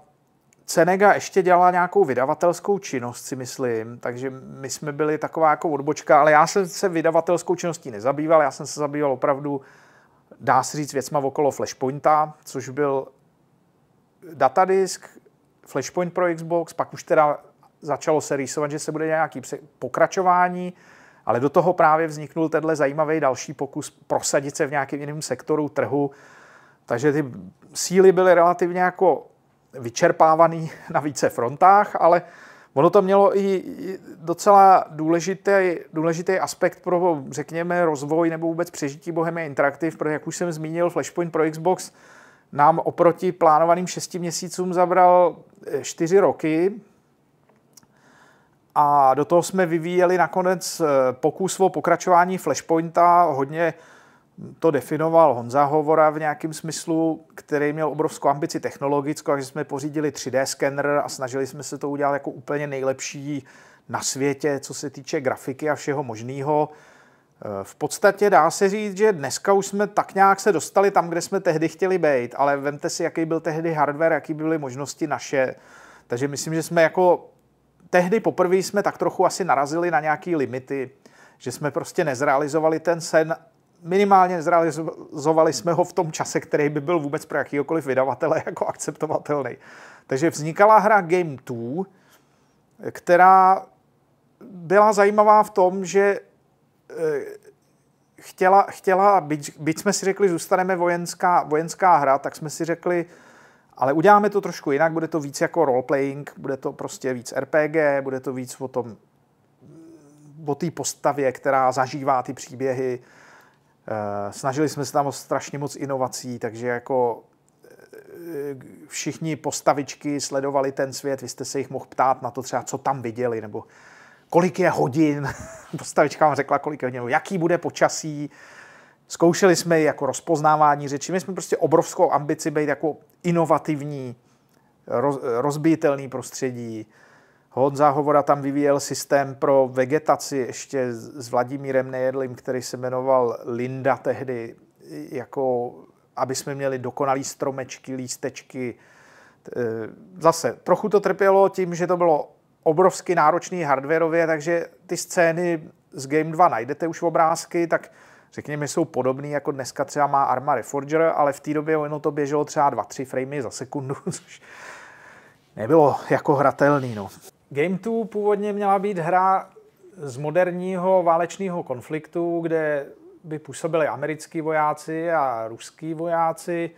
Speaker 1: Cenega ještě dělala nějakou vydavatelskou činnost, si myslím, takže my jsme byli taková jako odbočka, ale já jsem se vydavatelskou činností nezabýval, já jsem se zabýval opravdu, dá se říct, věcma okolo Flashpointa, což byl datadisk, Flashpoint pro Xbox, pak už teda začalo se rýsovat, že se bude nějaký pokračování, ale do toho právě vzniknul tenhle zajímavý další pokus prosadit se v nějakém jiném sektoru trhu. Takže ty síly byly relativně jako vyčerpávaný *laughs* na více frontách, ale ono to mělo i docela důležitý, důležitý aspekt pro, řekněme, rozvoj nebo vůbec přežití Bohemia Interactive, protože, jak už jsem zmínil, Flashpoint pro Xbox nám oproti plánovaným šesti měsícům zabral eh, čtyři roky, a do toho jsme vyvíjeli nakonec eh, pokus o pokračování Flashpointa. Hodně to definoval Honza Hovora v nějakém smyslu, který měl obrovskou ambici technologickou, takže jsme pořídili 3D skener a snažili jsme se to udělat jako úplně nejlepší na světě, co se týče grafiky a všeho možného. Eh, v podstatě dá se říct, že dneska už jsme tak nějak se dostali tam, kde jsme tehdy chtěli být, ale vemte si, jaký byl tehdy hardware, jaký byly možnosti naše. Takže myslím, že jsme jako tehdy poprvé jsme tak trochu asi narazili na nějaké limity, že jsme prostě nezrealizovali ten sen, minimálně zrealizovali jsme ho v tom čase, který by byl vůbec pro jakýkoliv vydavatele *laughs* jako akceptovatelný. Takže vznikala hra Game 2, která byla zajímavá v tom, že eh, chtěla, chtěla byť, byť jsme si řekli, zůstaneme vojenská, vojenská hra, tak jsme si řekli, ale uděláme to trošku jinak, bude to víc jako roleplaying, bude to prostě víc RPG, bude to víc o tom, o té postavě, která zažívá ty příběhy. Eh, snažili jsme se tam o strašně moc inovací, takže jako eh, všichni postavičky sledovali ten svět, vy jste se jich mohl ptát na to třeba, co tam viděli, nebo kolik je hodin, *laughs* postavička vám řekla, kolik je hodin, jaký bude počasí, Zkoušeli jsme ji jako rozpoznávání řeči. My jsme prostě obrovskou ambici být jako inovativní, roz, prostředí. Honza Hovora tam vyvíjel systém pro vegetaci ještě s Vladimírem Nejedlým, který se jmenoval Linda tehdy, jako aby jsme měli dokonalý stromečky, lístečky. E, zase, trochu to trpělo tím, že to bylo obrovsky náročný hardwareově, takže ty scény z Game 2 najdete už v obrázky, tak řekněme, jsou podobný, jako dneska třeba má Arma Reforger, ale v té době ono to běželo třeba 2-3 framey za sekundu, *laughs* což nebylo jako hratelný. No. Game 2 původně měla být hra z moderního válečného konfliktu, kde by působili americký vojáci a ruský vojáci.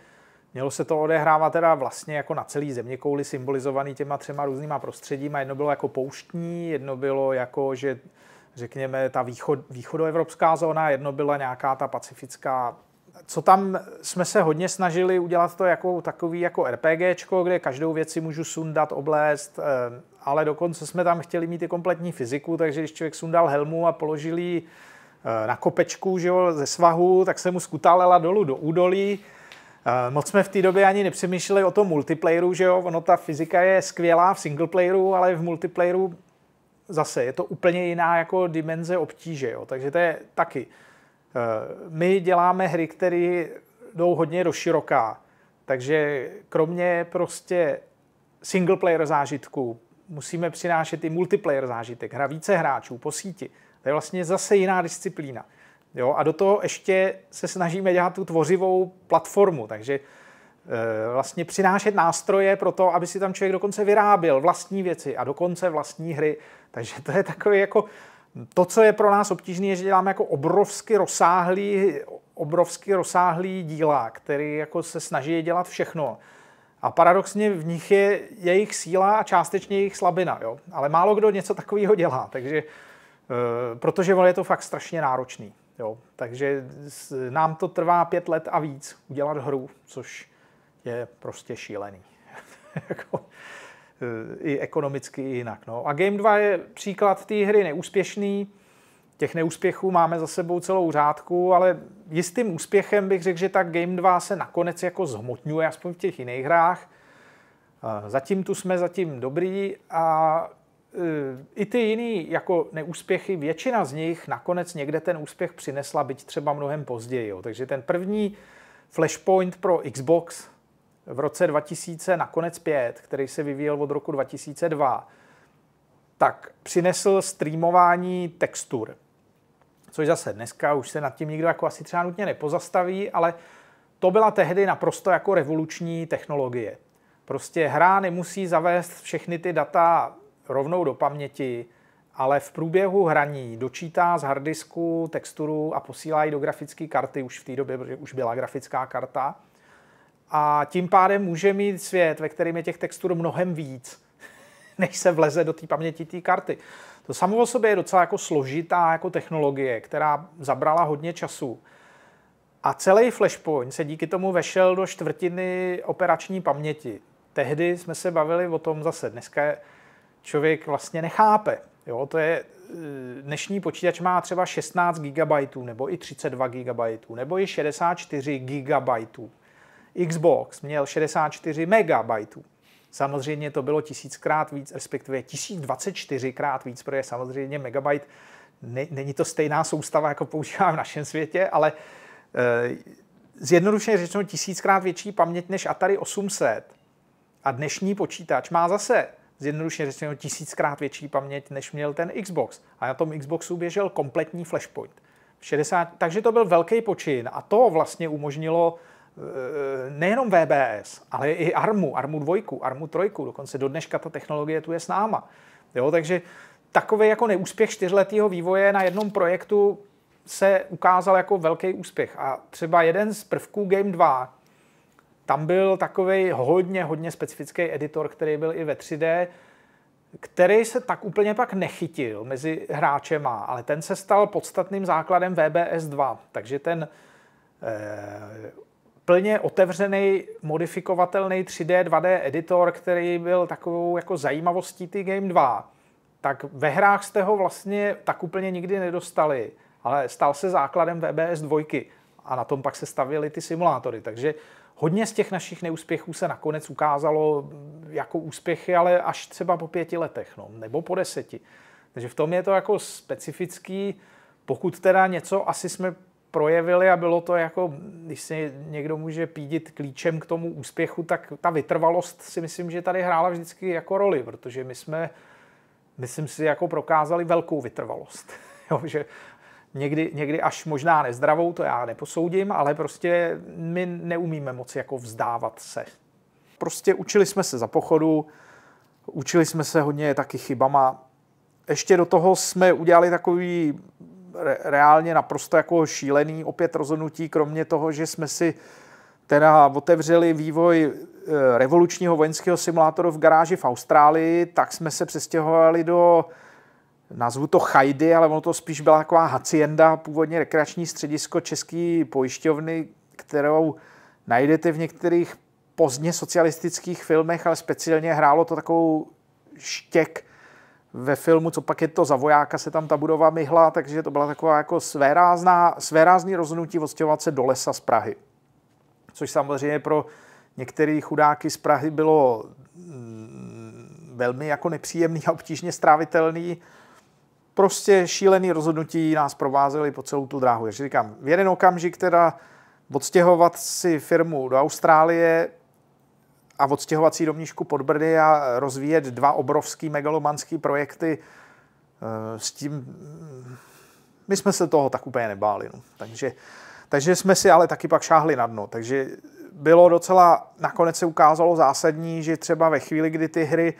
Speaker 1: Mělo se to odehrávat teda vlastně jako na celý země kouli symbolizovaný těma třema různýma prostředíma. Jedno bylo jako pouštní, jedno bylo jako, že řekněme, ta východ, východoevropská zóna, jedno byla nějaká ta pacifická. Co tam jsme se hodně snažili udělat to jako takový jako RPGčko, kde každou věci můžu sundat, oblézt, eh, ale dokonce jsme tam chtěli mít i kompletní fyziku, takže když člověk sundal helmu a položil ji eh, na kopečku že jo, ze svahu, tak se mu skutálela dolů do údolí. Eh, moc jsme v té době ani nepřemýšleli o tom multiplayeru, že jo, ono ta fyzika je skvělá v singleplayeru, ale v multiplayeru zase je to úplně jiná jako dimenze obtíže, jo? takže to je taky. Eh, my děláme hry, které jdou hodně do široká, takže kromě prostě single player zážitku musíme přinášet i multiplayer zážitek, hra více hráčů po síti. To je vlastně zase jiná disciplína. Jo? A do toho ještě se snažíme dělat tu tvořivou platformu, takže eh, vlastně přinášet nástroje pro to, aby si tam člověk dokonce vyráběl vlastní věci a dokonce vlastní hry. Takže to je takové jako, to, co je pro nás obtížné, je, že děláme jako obrovsky rozsáhlý, obrovsky rozsáhlý díla, který jako se snaží dělat všechno. A paradoxně v nich je jejich síla a částečně jejich slabina, jo? ale málo kdo něco takového dělá, takže, eh, protože je to fakt strašně náročný. Jo? Takže nám to trvá pět let a víc udělat hru, což je prostě šílený. *laughs* Jako, Eh, i ekonomicky i jinak. No. A Game 2 je příklad té hry neúspěšný, těch neúspěchů máme za sebou celou řádku, ale jistým úspěchem bych řekl, že ta Game 2 se nakonec jako zhmotňuje, aspoň v těch jiných hrách. Eh, zatím tu jsme zatím dobrý a eh, i ty jiný jako neúspěchy, většina z nich nakonec někde ten úspěch přinesla, byť třeba mnohem později. Jo. Takže ten první Flashpoint pro Xbox, v roce 2000 nakonec 5, který se vyvíjel od roku 2002, tak přinesl streamování textur. Což zase dneska už se nad tím nikdo jako asi třeba nutně nepozastaví, ale to byla tehdy naprosto jako revoluční technologie. Prostě hra nemusí zavést všechny ty data rovnou do paměti, ale v průběhu hraní dočítá z harddisku texturu a posílá ji do grafické karty už v té době, protože už byla grafická karta a tím pádem může mít svět, ve kterém je těch textur mnohem víc, *laughs* než se vleze do té paměti té karty. To samo o sobě je docela jako složitá jako technologie, která zabrala hodně času. A celý Flashpoint se díky tomu vešel do čtvrtiny operační paměti. Tehdy jsme se bavili o tom zase. Dneska člověk vlastně nechápe. Jo, to je, eh, dnešní počítač má třeba 16 GB, nebo i 32 GB, nebo i 64 GB Xbox měl 64 MB. Samozřejmě to bylo tisíckrát víc, respektive 1024 krát víc, protože samozřejmě megabyte není to stejná soustava, jako používám v našem světě, ale eh, zjednodušeně řečeno tisíckrát větší paměť než Atari 800. A dnešní počítač má zase zjednodušeně řečeno tisíckrát větší paměť, než měl ten Xbox. A na tom Xboxu běžel kompletní Flashpoint. 60, takže to byl velký počin a to vlastně umožnilo Eh, nejenom VBS, ale i ARMu, ARMu 2, ARMu 3, dokonce do dneška ta technologie tu je s náma. Jo, takže takový jako neúspěch čtyřletého vývoje na jednom projektu se ukázal jako velký úspěch. A třeba jeden z prvků Game 2, tam byl takový hodně, hodně specifický editor, který byl i ve 3D, který se tak úplně pak nechytil mezi hráčema, ale ten se stal podstatným základem VBS 2. Takže ten eh, plně otevřený, modifikovatelný 3D, 2D editor, který byl takovou jako zajímavostí ty Game 2, tak ve hrách jste ho vlastně tak úplně nikdy nedostali, ale stal se základem VBS 2 a na tom pak se stavěly ty simulátory, takže hodně z těch našich neúspěchů se nakonec ukázalo jako úspěchy, ale až třeba po pěti letech, no, nebo po deseti. Takže v tom je to jako specifický, pokud teda něco asi jsme projevili a bylo to jako, když si někdo může pídit klíčem k tomu úspěchu, tak ta vytrvalost si myslím, že tady hrála vždycky jako roli, protože my jsme, myslím si, jako prokázali velkou vytrvalost. *laughs* Jo, že někdy, někdy až možná nezdravou, to já neposoudím, ale prostě my neumíme moc jako vzdávat se. Prostě učili jsme se za pochodu, učili jsme se hodně taky chybama. Ještě do toho jsme udělali takový re, reálně naprosto jako šílený opět rozhodnutí, kromě toho, že jsme si teda otevřeli vývoj e, revolučního vojenského simulátoru v garáži v Austrálii, tak jsme se přestěhovali do nazvu to Chajdy, ale ono to spíš byla taková hacienda, původně rekreační středisko České pojišťovny, kterou najdete v některých pozdně socialistických filmech, ale speciálně hrálo to takovou štěk ve filmu, co pak je to za vojáka, se tam ta budova myhla, takže to byla taková jako svérázná, svérázný rozhodnutí odstěhovat se do lesa z Prahy. Což samozřejmě pro některé chudáky z Prahy bylo mm, velmi jako nepříjemný a obtížně strávitelný. Prostě šílený rozhodnutí nás provázely po celou tu dráhu. Takže říkám, v jeden okamžik teda odstěhovat si firmu do Austrálie, a odstěhovací domnížku pod Brdy a rozvíjet dva obrovský megalomanský projekty eh, s tím... Mm, my jsme se toho tak úplně nebáli. No. Takže, takže jsme si ale taky pak šáhli na dno. Takže bylo docela, nakonec se ukázalo zásadní, že třeba ve chvíli, kdy ty hry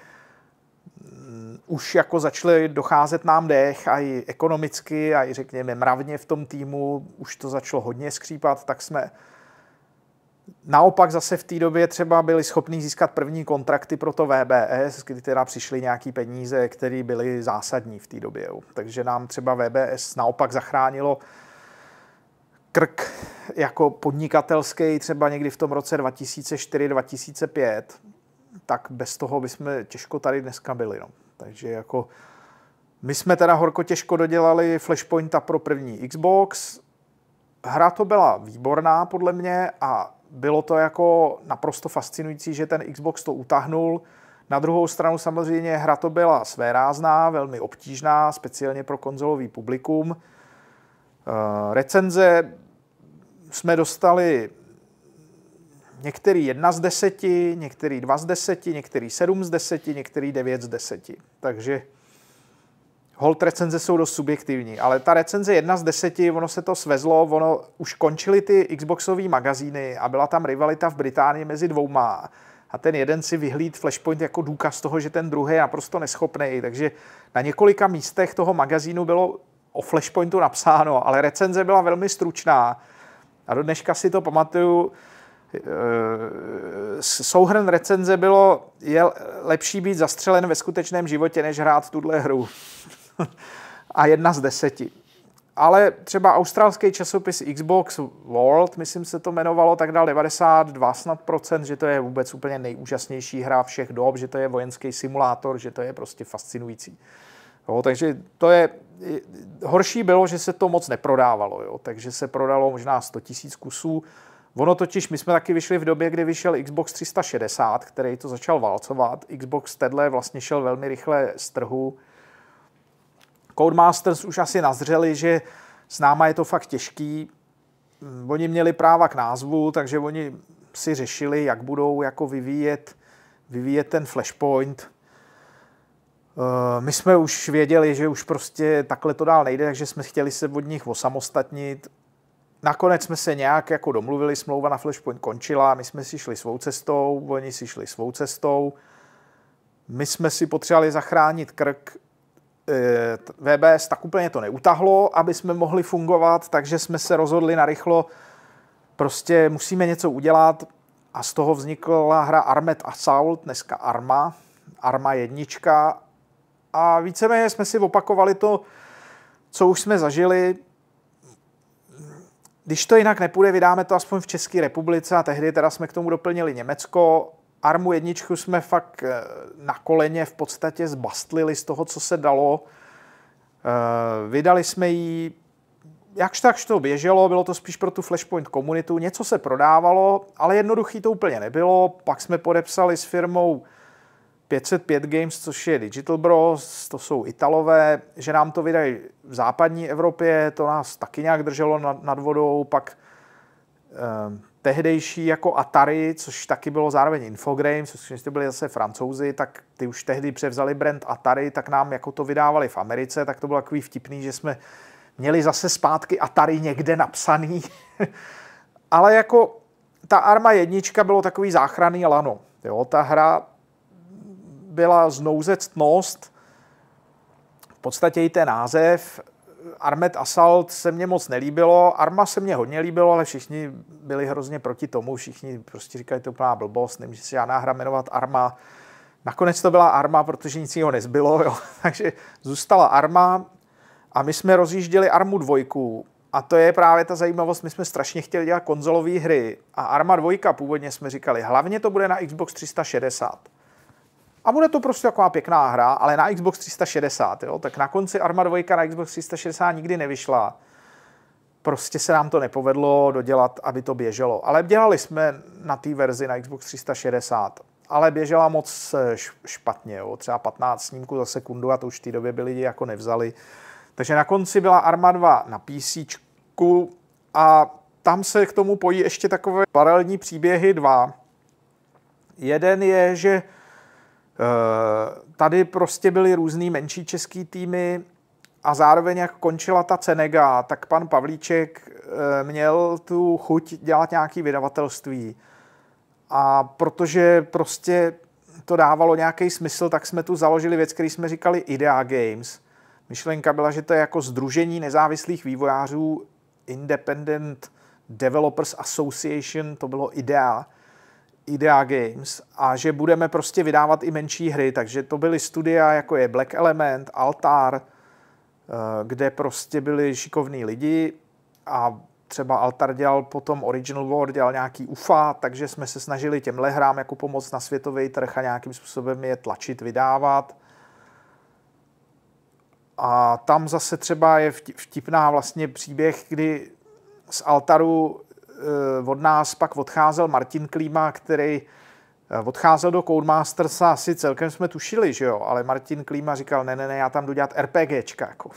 Speaker 1: mm, už jako začaly docházet nám dech a i ekonomicky a i řekněme mravně v tom týmu, už to začalo hodně skřípat, tak jsme Naopak zase v té době třeba byli schopni získat první kontrakty pro to VBS, kdy teda přišly nějaké peníze, které byly zásadní v té době. Takže nám třeba VBS naopak zachránilo krk jako podnikatelský třeba někdy v tom roce 2004-2005, tak bez toho bychom těžko tady dneska byli. No. Takže jako my jsme teda horko těžko dodělali Flashpointa pro první Xbox. Hra to byla výborná podle mě a bylo to jako naprosto fascinující, že ten Xbox to utahnul. Na druhou stranu samozřejmě hra to byla svérázná, velmi obtížná, speciálně pro konzolový publikum. Eh, recenze jsme dostali některý jedna z deseti, některý dva z deseti, některý sedm z deseti, některý devět z deseti. Takže Hold recenze jsou dost subjektivní, ale ta recenze jedna z deseti, ono se to svezlo, ono už končily ty Xboxové magazíny a byla tam rivalita v Británii mezi dvouma a ten jeden si vyhlíd Flashpoint jako důkaz toho, že ten druhý je naprosto neschopný. Takže na několika místech toho magazínu bylo o Flashpointu napsáno, ale recenze byla velmi stručná. A do dneška si to pamatuju, eh, souhrn recenze bylo, je lepší být zastřelen ve skutečném životě, než hrát tuhle hru. *laughs* a jedna z deseti. Ale třeba australský časopis Xbox World, myslím se to jmenovalo, tak dal 92 snad procent, že to je vůbec úplně nejúžasnější hra všech dob, že to je vojenský simulátor, že to je prostě fascinující. Jo, takže to je, horší bylo, že se to moc neprodávalo, jo, takže se prodalo možná 100 000 kusů. Ono totiž, my jsme taky vyšli v době, kdy vyšel Xbox 360, který to začal válcovat. Xbox Tedle vlastně šel velmi rychle z trhu, Codemasters už asi nazřeli, že s náma je to fakt těžký. Mm, oni měli práva k názvu, takže oni si řešili, jak budou jako vyvíjet, vyvíjet ten flashpoint. Eh, my jsme už věděli, že už prostě takhle to dál nejde, takže jsme chtěli se od nich osamostatnit. Nakonec jsme se nějak jako domluvili, smlouva na Flashpoint končila, my jsme si šli svou cestou, oni si šli svou cestou. My jsme si potřebovali zachránit krk Eh, VBS tak úplně to neutahlo, aby jsme mohli fungovat, takže jsme se rozhodli narychlo, prostě musíme něco udělat a z toho vznikla hra Armet Assault, dneska Arma, Arma jednička a víceméně jsme si opakovali to, co už jsme zažili. Když to jinak nepůjde, vydáme to aspoň v České republice a tehdy teda jsme k tomu doplnili Německo Armu jedničku jsme fakt eh, na koleně v podstatě zbastlili z toho, co se dalo. Eh, vydali jsme ji, jakž takž to běželo, bylo to spíš pro tu Flashpoint komunitu, něco se prodávalo, ale jednoduchý to úplně nebylo. Pak jsme podepsali s firmou 505 Games, což je Digital Bros, to jsou Italové, že nám to vydají v západní Evropě, to nás taky nějak drželo nad, vodou, pak eh, tehdejší jako Atari, což taky bylo zároveň Infogrames, což byli zase francouzi, tak ty už tehdy převzali brand Atari, tak nám jako to vydávali v Americe, tak to bylo takový vtipný, že jsme měli zase zpátky Atari někde napsaný. *laughs* Ale jako ta Arma jednička bylo takový záchranný lano. Jo, ta hra byla znouzectnost, v podstatě i ten název, Armet Assault se mně moc nelíbilo, Arma se mně hodně líbilo, ale všichni byli hrozně proti tomu, všichni prostě říkali, to je úplná blbost, nemůže se žádná hra jmenovat Arma. Nakonec to byla Arma, protože nic jiného nezbylo, *laughs* jo. takže zůstala Arma a my jsme rozjížděli Armu 2 a to je právě ta zajímavost, my jsme strašně chtěli dělat konzolové hry a Arma 2 původně jsme říkali, hlavně to bude na Xbox 360. A bude to prostě taková pěkná hra, ale na Xbox 360, jo? Tak na konci Arma 2 na Xbox 360 nikdy nevyšla. Prostě se nám to nepovedlo dodělat, aby to běželo. Ale dělali jsme na té verzi na Xbox 360 ale běžela moc eh, špatně, jo. třeba 15 snímků za sekundu a to už v té době by lidi jako nevzali. Takže na konci byla Arma 2 na PC a tam se k tomu pojí ještě takové paralelní příběhy dva. Jeden je, že Eh, tady prostě byly různý menší český týmy a zároveň jak končila ta Cenega, tak pan Pavlíček eh, měl tu chuť dělat nějaké vydavatelství. A protože prostě to dávalo nějaký smysl, tak jsme tu založili věc, který jsme říkali Idea Games. Myšlenka byla, že to je jako združení nezávislých vývojářů Independent Developers Association, to bylo IDEA, IDEA Games a že budeme prostě vydávat i menší hry, takže to byly studia, jako je Black Element, Altar, eh, kde prostě byli šikovní lidi a třeba Altar dělal potom Original War, dělal nějaký UFA, takže jsme se snažili těmhle hrám jako pomoc na světový trh a nějakým způsobem je tlačit, vydávat. A tam zase třeba je vtipná vlastně příběh, kdy z Altaru Eh, od nás pak odcházel Martin Klíma, který eh, odcházel do Codemasters a asi celkem jsme tušili, že jo, ale Martin Klíma říkal, ne, ne, ne, já tam jdu dělat RPGčka, jako.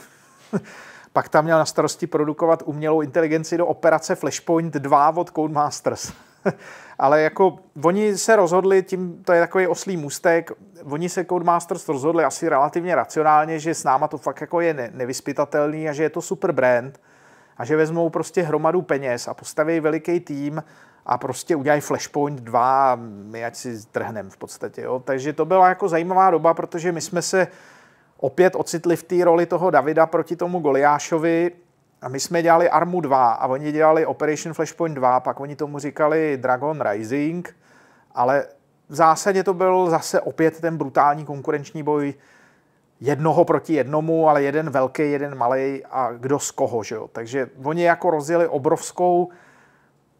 Speaker 1: *laughs* pak tam měl na starosti produkovat umělou inteligenci do operace Flashpoint 2 od Codemasters. *laughs* ale jako oni se rozhodli, tím to je takový oslý můstek, oni se Codemasters rozhodli asi relativně racionálně, že s náma to fakt jako je ne- nevyspytatelný a že je to super brand – a že vezmou prostě hromadu peněz a postaví veliký tým a prostě udělají Flashpoint 2 a my ať si trhneme v podstatě. Jo. Takže to byla jako zajímavá doba, protože my jsme se opět ocitli v té roli toho Davida proti tomu Goliášovi a my jsme dělali Armu 2 a oni dělali Operation Flashpoint 2, pak oni tomu říkali Dragon Rising, ale v zásadě to byl zase opět ten brutální konkurenční boj jednoho proti jednomu, ale jeden velký, jeden malý a kdo z koho, že jo. Takže oni jako rozjeli obrovskou,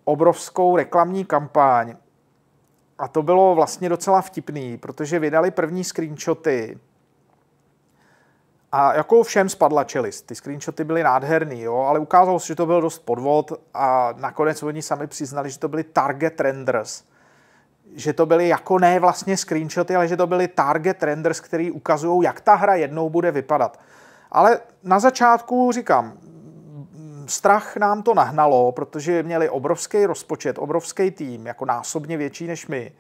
Speaker 1: obrovskou reklamní kampaň a to bylo vlastně docela vtipný, protože vydali první screenshoty a jako všem spadla čelist. Ty screenshoty byly nádherný, jo, ale ukázalo se, že to byl dost podvod a nakonec oni sami přiznali, že to byly target renders – že to byly jako ne vlastně screenshoty, ale že to byly target renders, který ukazují, jak ta hra jednou bude vypadat. Ale na začátku říkám, strach nám to nahnalo, protože měli obrovský rozpočet, obrovský tým, jako násobně větší než my.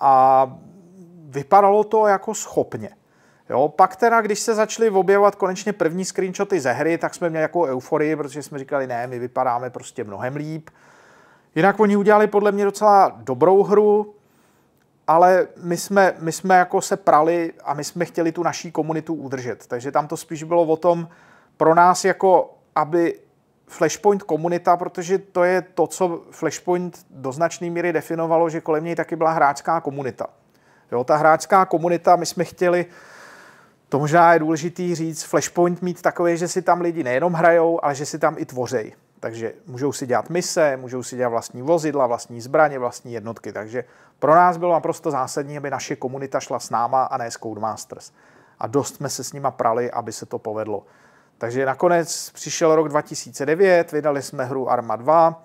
Speaker 1: A vypadalo to jako schopně. Jo, pak teda, když se začaly objevovat konečně první screenshoty ze hry, tak jsme měli jako euforii, protože jsme říkali, ne, my vypadáme prostě mnohem líp. Jinak oni udělali podle mě docela dobrou hru, ale my jsme, my jsme jako se prali a my jsme chtěli tu naší komunitu udržet. Takže tam to spíš bylo o tom pro nás jako, aby Flashpoint komunita, protože to je to, co Flashpoint do značné míry definovalo, že kolem něj taky byla hráčská komunita. Jo, ta hráčská komunita, my jsme chtěli, to možná je důležitý říct, Flashpoint mít takové, že si tam lidi nejenom hrajou, ale že si tam i tvořejí. Takže můžou si dělat mise, můžou si dělat vlastní vozidla, vlastní zbraně, vlastní jednotky. Takže pro nás bylo naprosto zásadní, aby naše komunita šla s náma a ne s Codemasters. A dost jsme se s nima prali, aby se to povedlo. Takže nakonec přišel rok 2009, vydali jsme hru Arma 2,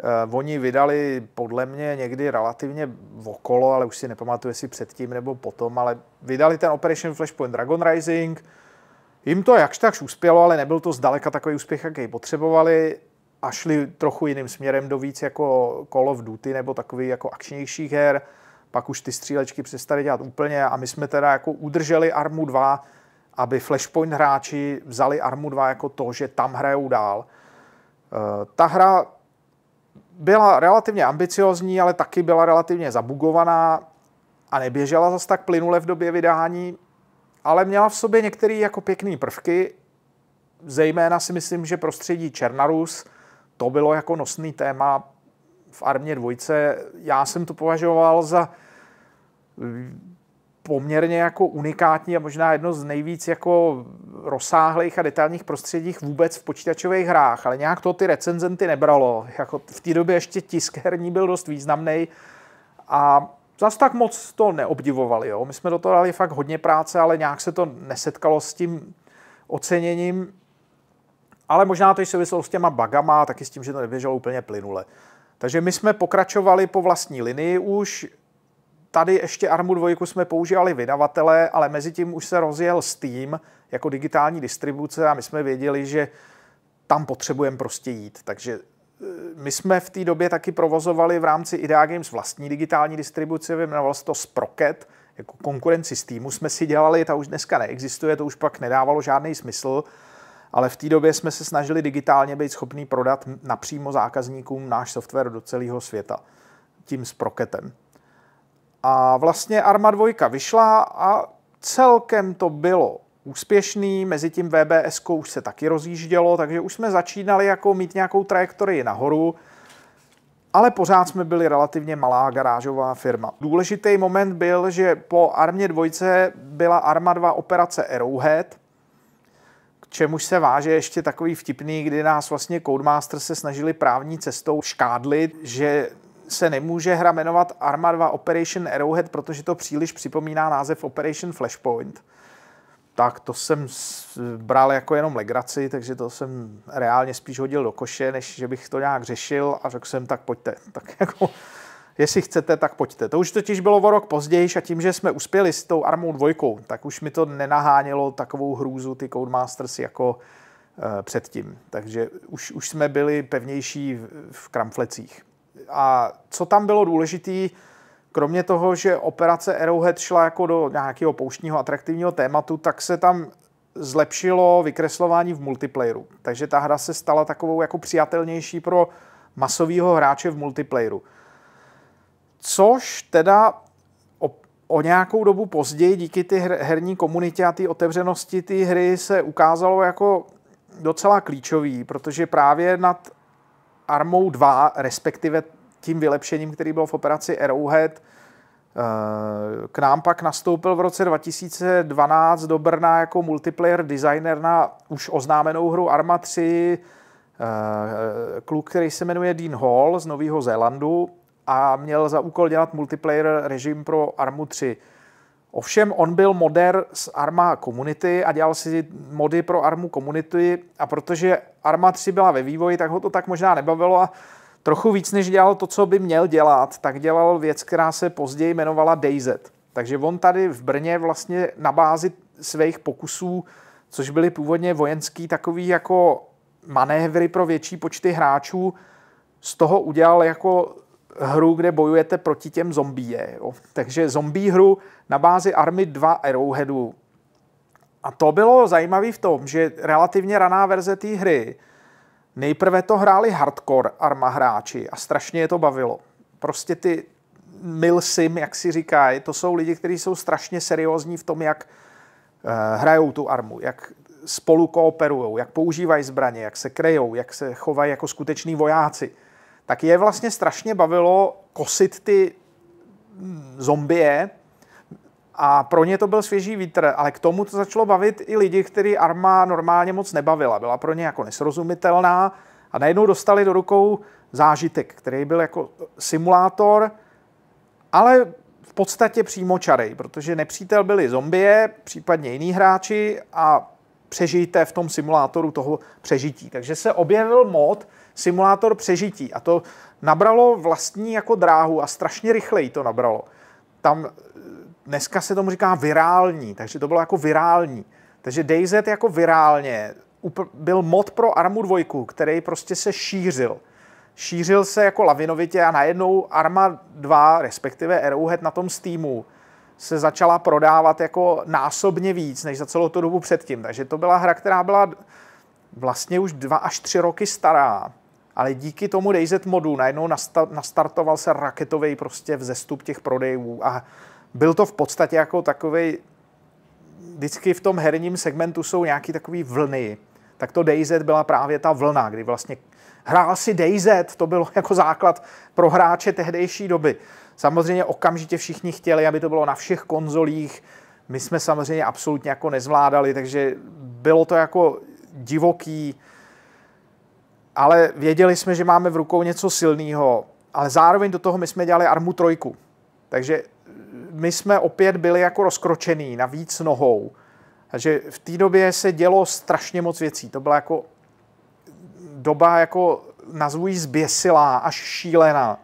Speaker 1: eh, Oni vydali podle mě někdy relativně okolo, ale už si nepamatuju, jestli předtím nebo potom, ale vydali ten Operation Flashpoint Dragon Rising, Jim to jakž takž uspělo, ale nebyl to zdaleka takový úspěch, jaký potřebovali a šli trochu jiným směrem do víc jako Call of Duty nebo takový jako akčnějších her. Pak už ty střílečky přestali dělat úplně a my jsme teda jako udrželi Armu 2, aby Flashpoint hráči vzali Armu 2 jako to, že tam hrajou dál. Eh, ta hra byla relativně ambiciozní, ale taky byla relativně zabugovaná a neběžela zas tak plynule v době vydání ale měla v sobě některé jako pěkné prvky, zejména si myslím, že prostředí Černarus, to bylo jako nosný téma v armě dvojce. Já jsem to považoval za mm, poměrně jako unikátní a možná jedno z nejvíc jako rozsáhlých a detailních prostředích vůbec v počítačových hrách, ale nějak to ty recenzenty nebralo. Jako v té době ještě tisk herní byl dost významný a Zas tak moc to neobdivovali. Jo? My jsme do toho dali fakt hodně práce, ale nějak se to nesetkalo s tím oceněním. Ale možná to i souviselo s těma bagama, taky s tím, že to neběželo úplně plynule. Takže my jsme pokračovali po vlastní linii už. Tady ještě Armu 2 jsme používali vydavatele, ale mezi tím už se rozjel Steam jako digitální distribuce a my jsme věděli, že tam potřebujeme prostě jít. Takže my jsme v té době taky provozovali v rámci Idea Games vlastní digitální distribuci, jmenovalo se to Sprocket, jako konkurenci s týmu jsme si dělali, ta už dneska neexistuje, to už pak nedávalo žádný smysl, ale v té době jsme se snažili digitálně být schopni prodat napřímo zákazníkům náš software do celého světa tím Sprocketem. A vlastně Arma 2 vyšla a celkem to bylo úspěšný, mezi tím VBS už se taky rozjíždělo, takže už jsme začínali jako mít nějakou trajektorii nahoru, ale pořád jsme byli relativně malá garážová firma. Důležitý moment byl, že po Armě dvojce byla Arma 2 operace Arrowhead, k čemuž se váže ještě takový vtipný, kdy nás vlastně Codemaster se snažili právní cestou škádlit, že se nemůže hra jmenovat Arma 2 Operation Arrowhead, protože to příliš připomíná název Operation Flashpoint tak to jsem bral jako jenom legraci, takže to jsem reálně spíš hodil do koše, než že bych to nějak řešil a řekl jsem, tak pojďte. *laughs* Tak jako, jestli chcete, tak pojďte. To už totiž bylo o rok později a tím, že jsme uspěli s tou armou dvojkou, tak už mi to nenahánělo takovou hrůzu ty Codemasters jako e, předtím. Takže už, už jsme byli pevnější v, v kramflecích. A co tam bylo důležité, Kromě toho, že operace Arrowhead šla jako do nějakého pouštního atraktivního tématu, tak se tam zlepšilo vykreslování v multiplayeru. Takže ta hra se stala takovou jako přijatelnější pro masového hráče v multiplayeru. Což teda o, o nějakou dobu později díky ty her, herní komunitě a té otevřenosti ty hry se ukázalo jako docela klíčový, protože právě nad Armou 2, respektive tím vylepšením, který byl v operaci Arrowhead. Eh, k nám pak nastoupil v roce 2012 do Brna jako multiplayer designer na už oznámenou hru Arma 3 eh, kluk, který se jmenuje Dean Hall z Nového Zélandu a měl za úkol dělat multiplayer režim pro Armu 3. Ovšem on byl moder z Arma Community a dělal si mody pro Armu Community a protože Arma 3 byla ve vývoji, tak ho to tak možná nebavilo a Trochu víc, než dělal to, co by měl dělat, tak dělal věc, která se později jmenovala DayZ. Takže on tady v Brně vlastně na bázi svých pokusů, což byly původně vojenský takový jako manévry pro větší počty hráčů, z toho udělal jako hru, kde bojujete proti těm zombie. Jo. Takže zombie hru na bázi Army 2 Arrowheadu. A to bylo zajímavé v tom, že relativně raná verze té hry Nejprve to hráli hardcore arma hráči a strašně je to bavilo. Prostě ty milsim, jak si říkají, to jsou lidi, kteří jsou strašně seriózní v tom, jak eh, hrajou tu armu, jak spolu kooperují, jak používají zbraně, jak se krejou, jak se chovají jako skuteční vojáci, tak je vlastně strašně bavilo kosit ty hm, zombie a pro ně to byl svěží vítr, ale k tomu to začalo bavit i lidi, který arma normálně moc nebavila. Byla pro ně jako nesrozumitelná a najednou dostali do rukou zážitek, který byl jako simulátor, ale v podstatě čarej, protože nepřítel byli zombie, případně jiní hráči a přežijte v tom simulátoru toho přežití. Takže se objevil mod simulátor přežití a to nabralo vlastní jako dráhu a strašně rychleji to nabralo. Tam dneska se tomu říká virální, takže to bylo jako virální. Takže DayZ jako virálně byl mod pro Armu 2, který prostě se šířil. Šířil se jako lavinovitě a najednou Arma 2, respektive Arrowhead na tom Steamu, se začala prodávat jako násobně víc, než za celou tu dobu předtím. Takže to byla hra, která byla vlastně už dva až tři roky stará, ale díky tomu DayZ modu najednou nastartoval se raketový prostě vzestup těch prodejů a byl to v podstatě jako takový, vždycky v tom herním segmentu jsou nějaký takový vlny. Tak to DayZ byla právě ta vlna, kdy vlastně hrál si DayZ, to bylo *laughs* jako základ pro hráče tehdejší doby. Samozřejmě okamžitě všichni chtěli, aby to bylo na všech konzolích, my jsme samozřejmě absolutně jako nezvládali, takže bylo to jako divoký, ale věděli jsme, že máme v rukou něco silného, ale zároveň do toho my jsme dělali Armu trojku. Takže my jsme opět byli jako rozkročený, navíc nohou. Takže v té době se dělo strašně moc věcí. To byla jako doba jako nazvují zběsilá, až šílená.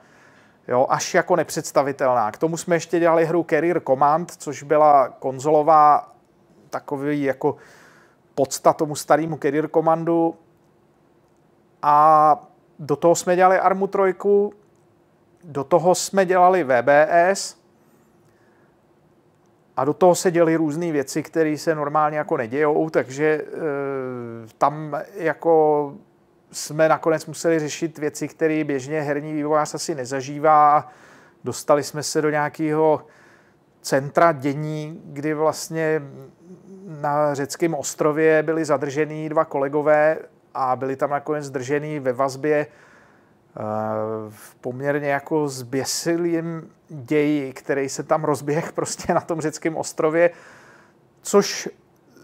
Speaker 1: Jo, až jako nepředstavitelná. K tomu jsme ještě dělali hru Carrier Command, což byla konzolová takový jako podsta tomu starému Carrier Commandu. A do toho jsme dělali Armu 3, do toho jsme dělali VBS a do toho se děly různé věci, které se normálně jako nedějou, takže eh, tam jako jsme nakonec museli řešit věci, které běžně herní vývojář asi nezažívá. Dostali jsme se do nějakého centra dění, kdy vlastně na řeckém ostrově byli zadržený dva kolegové a byli tam nakonec zdržený ve vazbě eh, v poměrně jako zběsilým ději, který se tam rozběh *laughs* prostě na tom řeckém ostrově, což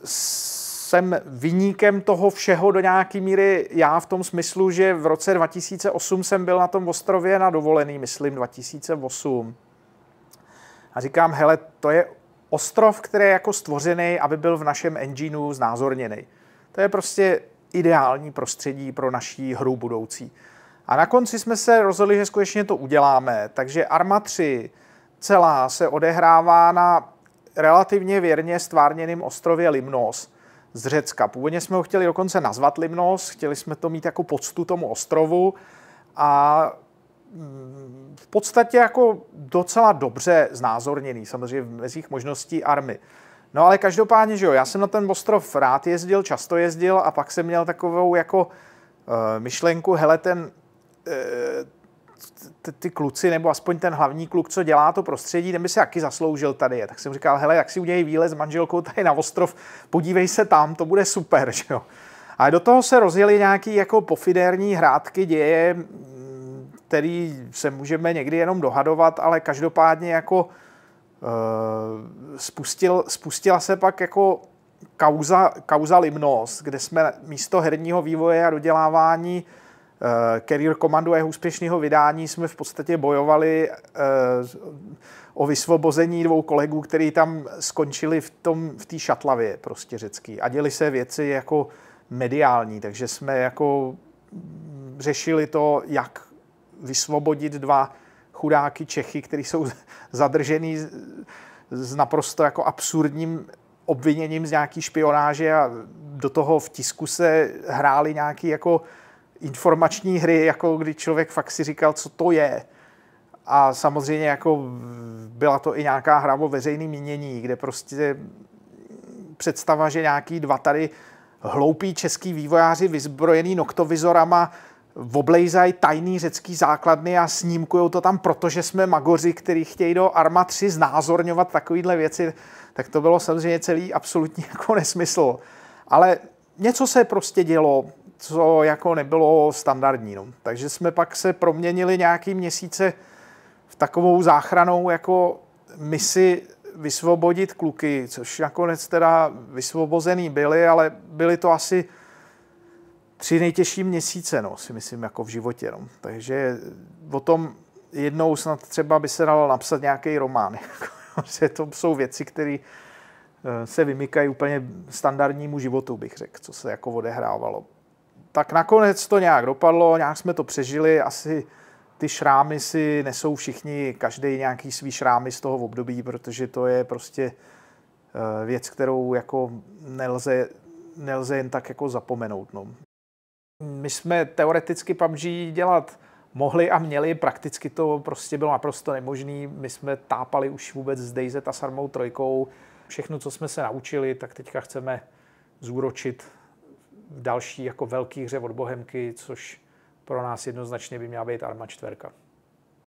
Speaker 1: jsem vyníkem toho všeho do nějaké míry já v tom smyslu, že v roce 2008 jsem byl na tom ostrově na dovolený, myslím 2008. A říkám, hele, to je ostrov, který je jako stvořený, aby byl v našem engineu znázorněný. To je prostě ideální prostředí pro naší hru budoucí. A na konci jsme se rozhodli, že skutečně to uděláme. Takže Arma 3 celá se odehrává na relativně věrně stvárněném ostrově Limnos z Řecka. Původně jsme ho chtěli dokonce nazvat Limnos, chtěli jsme to mít jako poctu tomu ostrovu a mm, v podstatě jako docela dobře znázorněný, samozřejmě v mezích možností army. No ale každopádně, že jo, já jsem na ten ostrov rád jezdil, často jezdil a pak jsem měl takovou jako eh, myšlenku, hele, ten Eh, ty, ty kluci, nebo aspoň ten hlavní kluk, co dělá to prostředí, ten by si taky zasloužil tady. Tak jsem říkal, hele, jak si udělej výlet s manželkou tady na ostrov, podívej se tam, to bude super, *laughs* že jo. A do toho se rozjeli nějaký jako pofidérní hrádky děje, mm, který se můžeme někdy jenom dohadovat, ale každopádně jako e, spustil, spustila se pak jako kauza, kauza Limnos, kde jsme místo herního vývoje a dodělávání Eh, Career Commandu a jeho úspěšného vydání jsme v podstatě bojovali eh, o vysvobození dvou kolegů, kteří tam skončili v té v šatlavě prostě řecký. A děli se věci jako mediální, takže jsme jako řešili to, jak vysvobodit dva chudáky Čechy, kteří jsou *laughs* zadržený s naprosto jako absurdním obviněním z nějaký špionáže a do toho v tisku se hráli nějaký jako informační hry, jako kdy člověk fakt si říkal, co to je. A samozřejmě jako byla to i nějaká hra o veřejný mínění, kde prostě představa, že nějaký dva tady hloupí český vývojáři vyzbrojený noktovizorama oblejzají tajný řecký základny a snímkují to tam, protože jsme magoři, kteří chtějí do Arma 3 znázorňovat takovéhle věci, tak to bylo samozřejmě celý absolutní *laughs* jako nesmysl. Ale něco se prostě dělo, co jako nebylo standardní. No. Takže jsme pak se proměnili nějaký měsíce v takovou záchranou jako misi vysvobodit kluky, což nakonec teda vysvobozený byli, ale byly to asi tři nejtěžší měsíce, no, si myslím, jako v životě. No. Takže o tom jednou snad třeba by se dalo napsat nějaký román. *laughs* Jako, to jsou věci, které eh, se vymykají úplně standardnímu životu, bych řekl, co se jako odehrávalo tak nakonec to nějak dopadlo, nějak jsme to přežili, asi ty šrámy si nesou všichni, každý nějaký svý šrámy z toho období, protože to je prostě eh, věc, kterou jako nelze, nelze jen tak jako zapomenout. No. My jsme teoreticky PUBG dělat mohli a měli, prakticky to prostě bylo naprosto nemožné. My jsme tápali už vůbec s DayZ a s Armou trojkou. Všechno, co jsme se naučili, tak teďka chceme zúročit další jako velký hře od Bohemky, což pro nás jednoznačně by měla být Arma čtverka.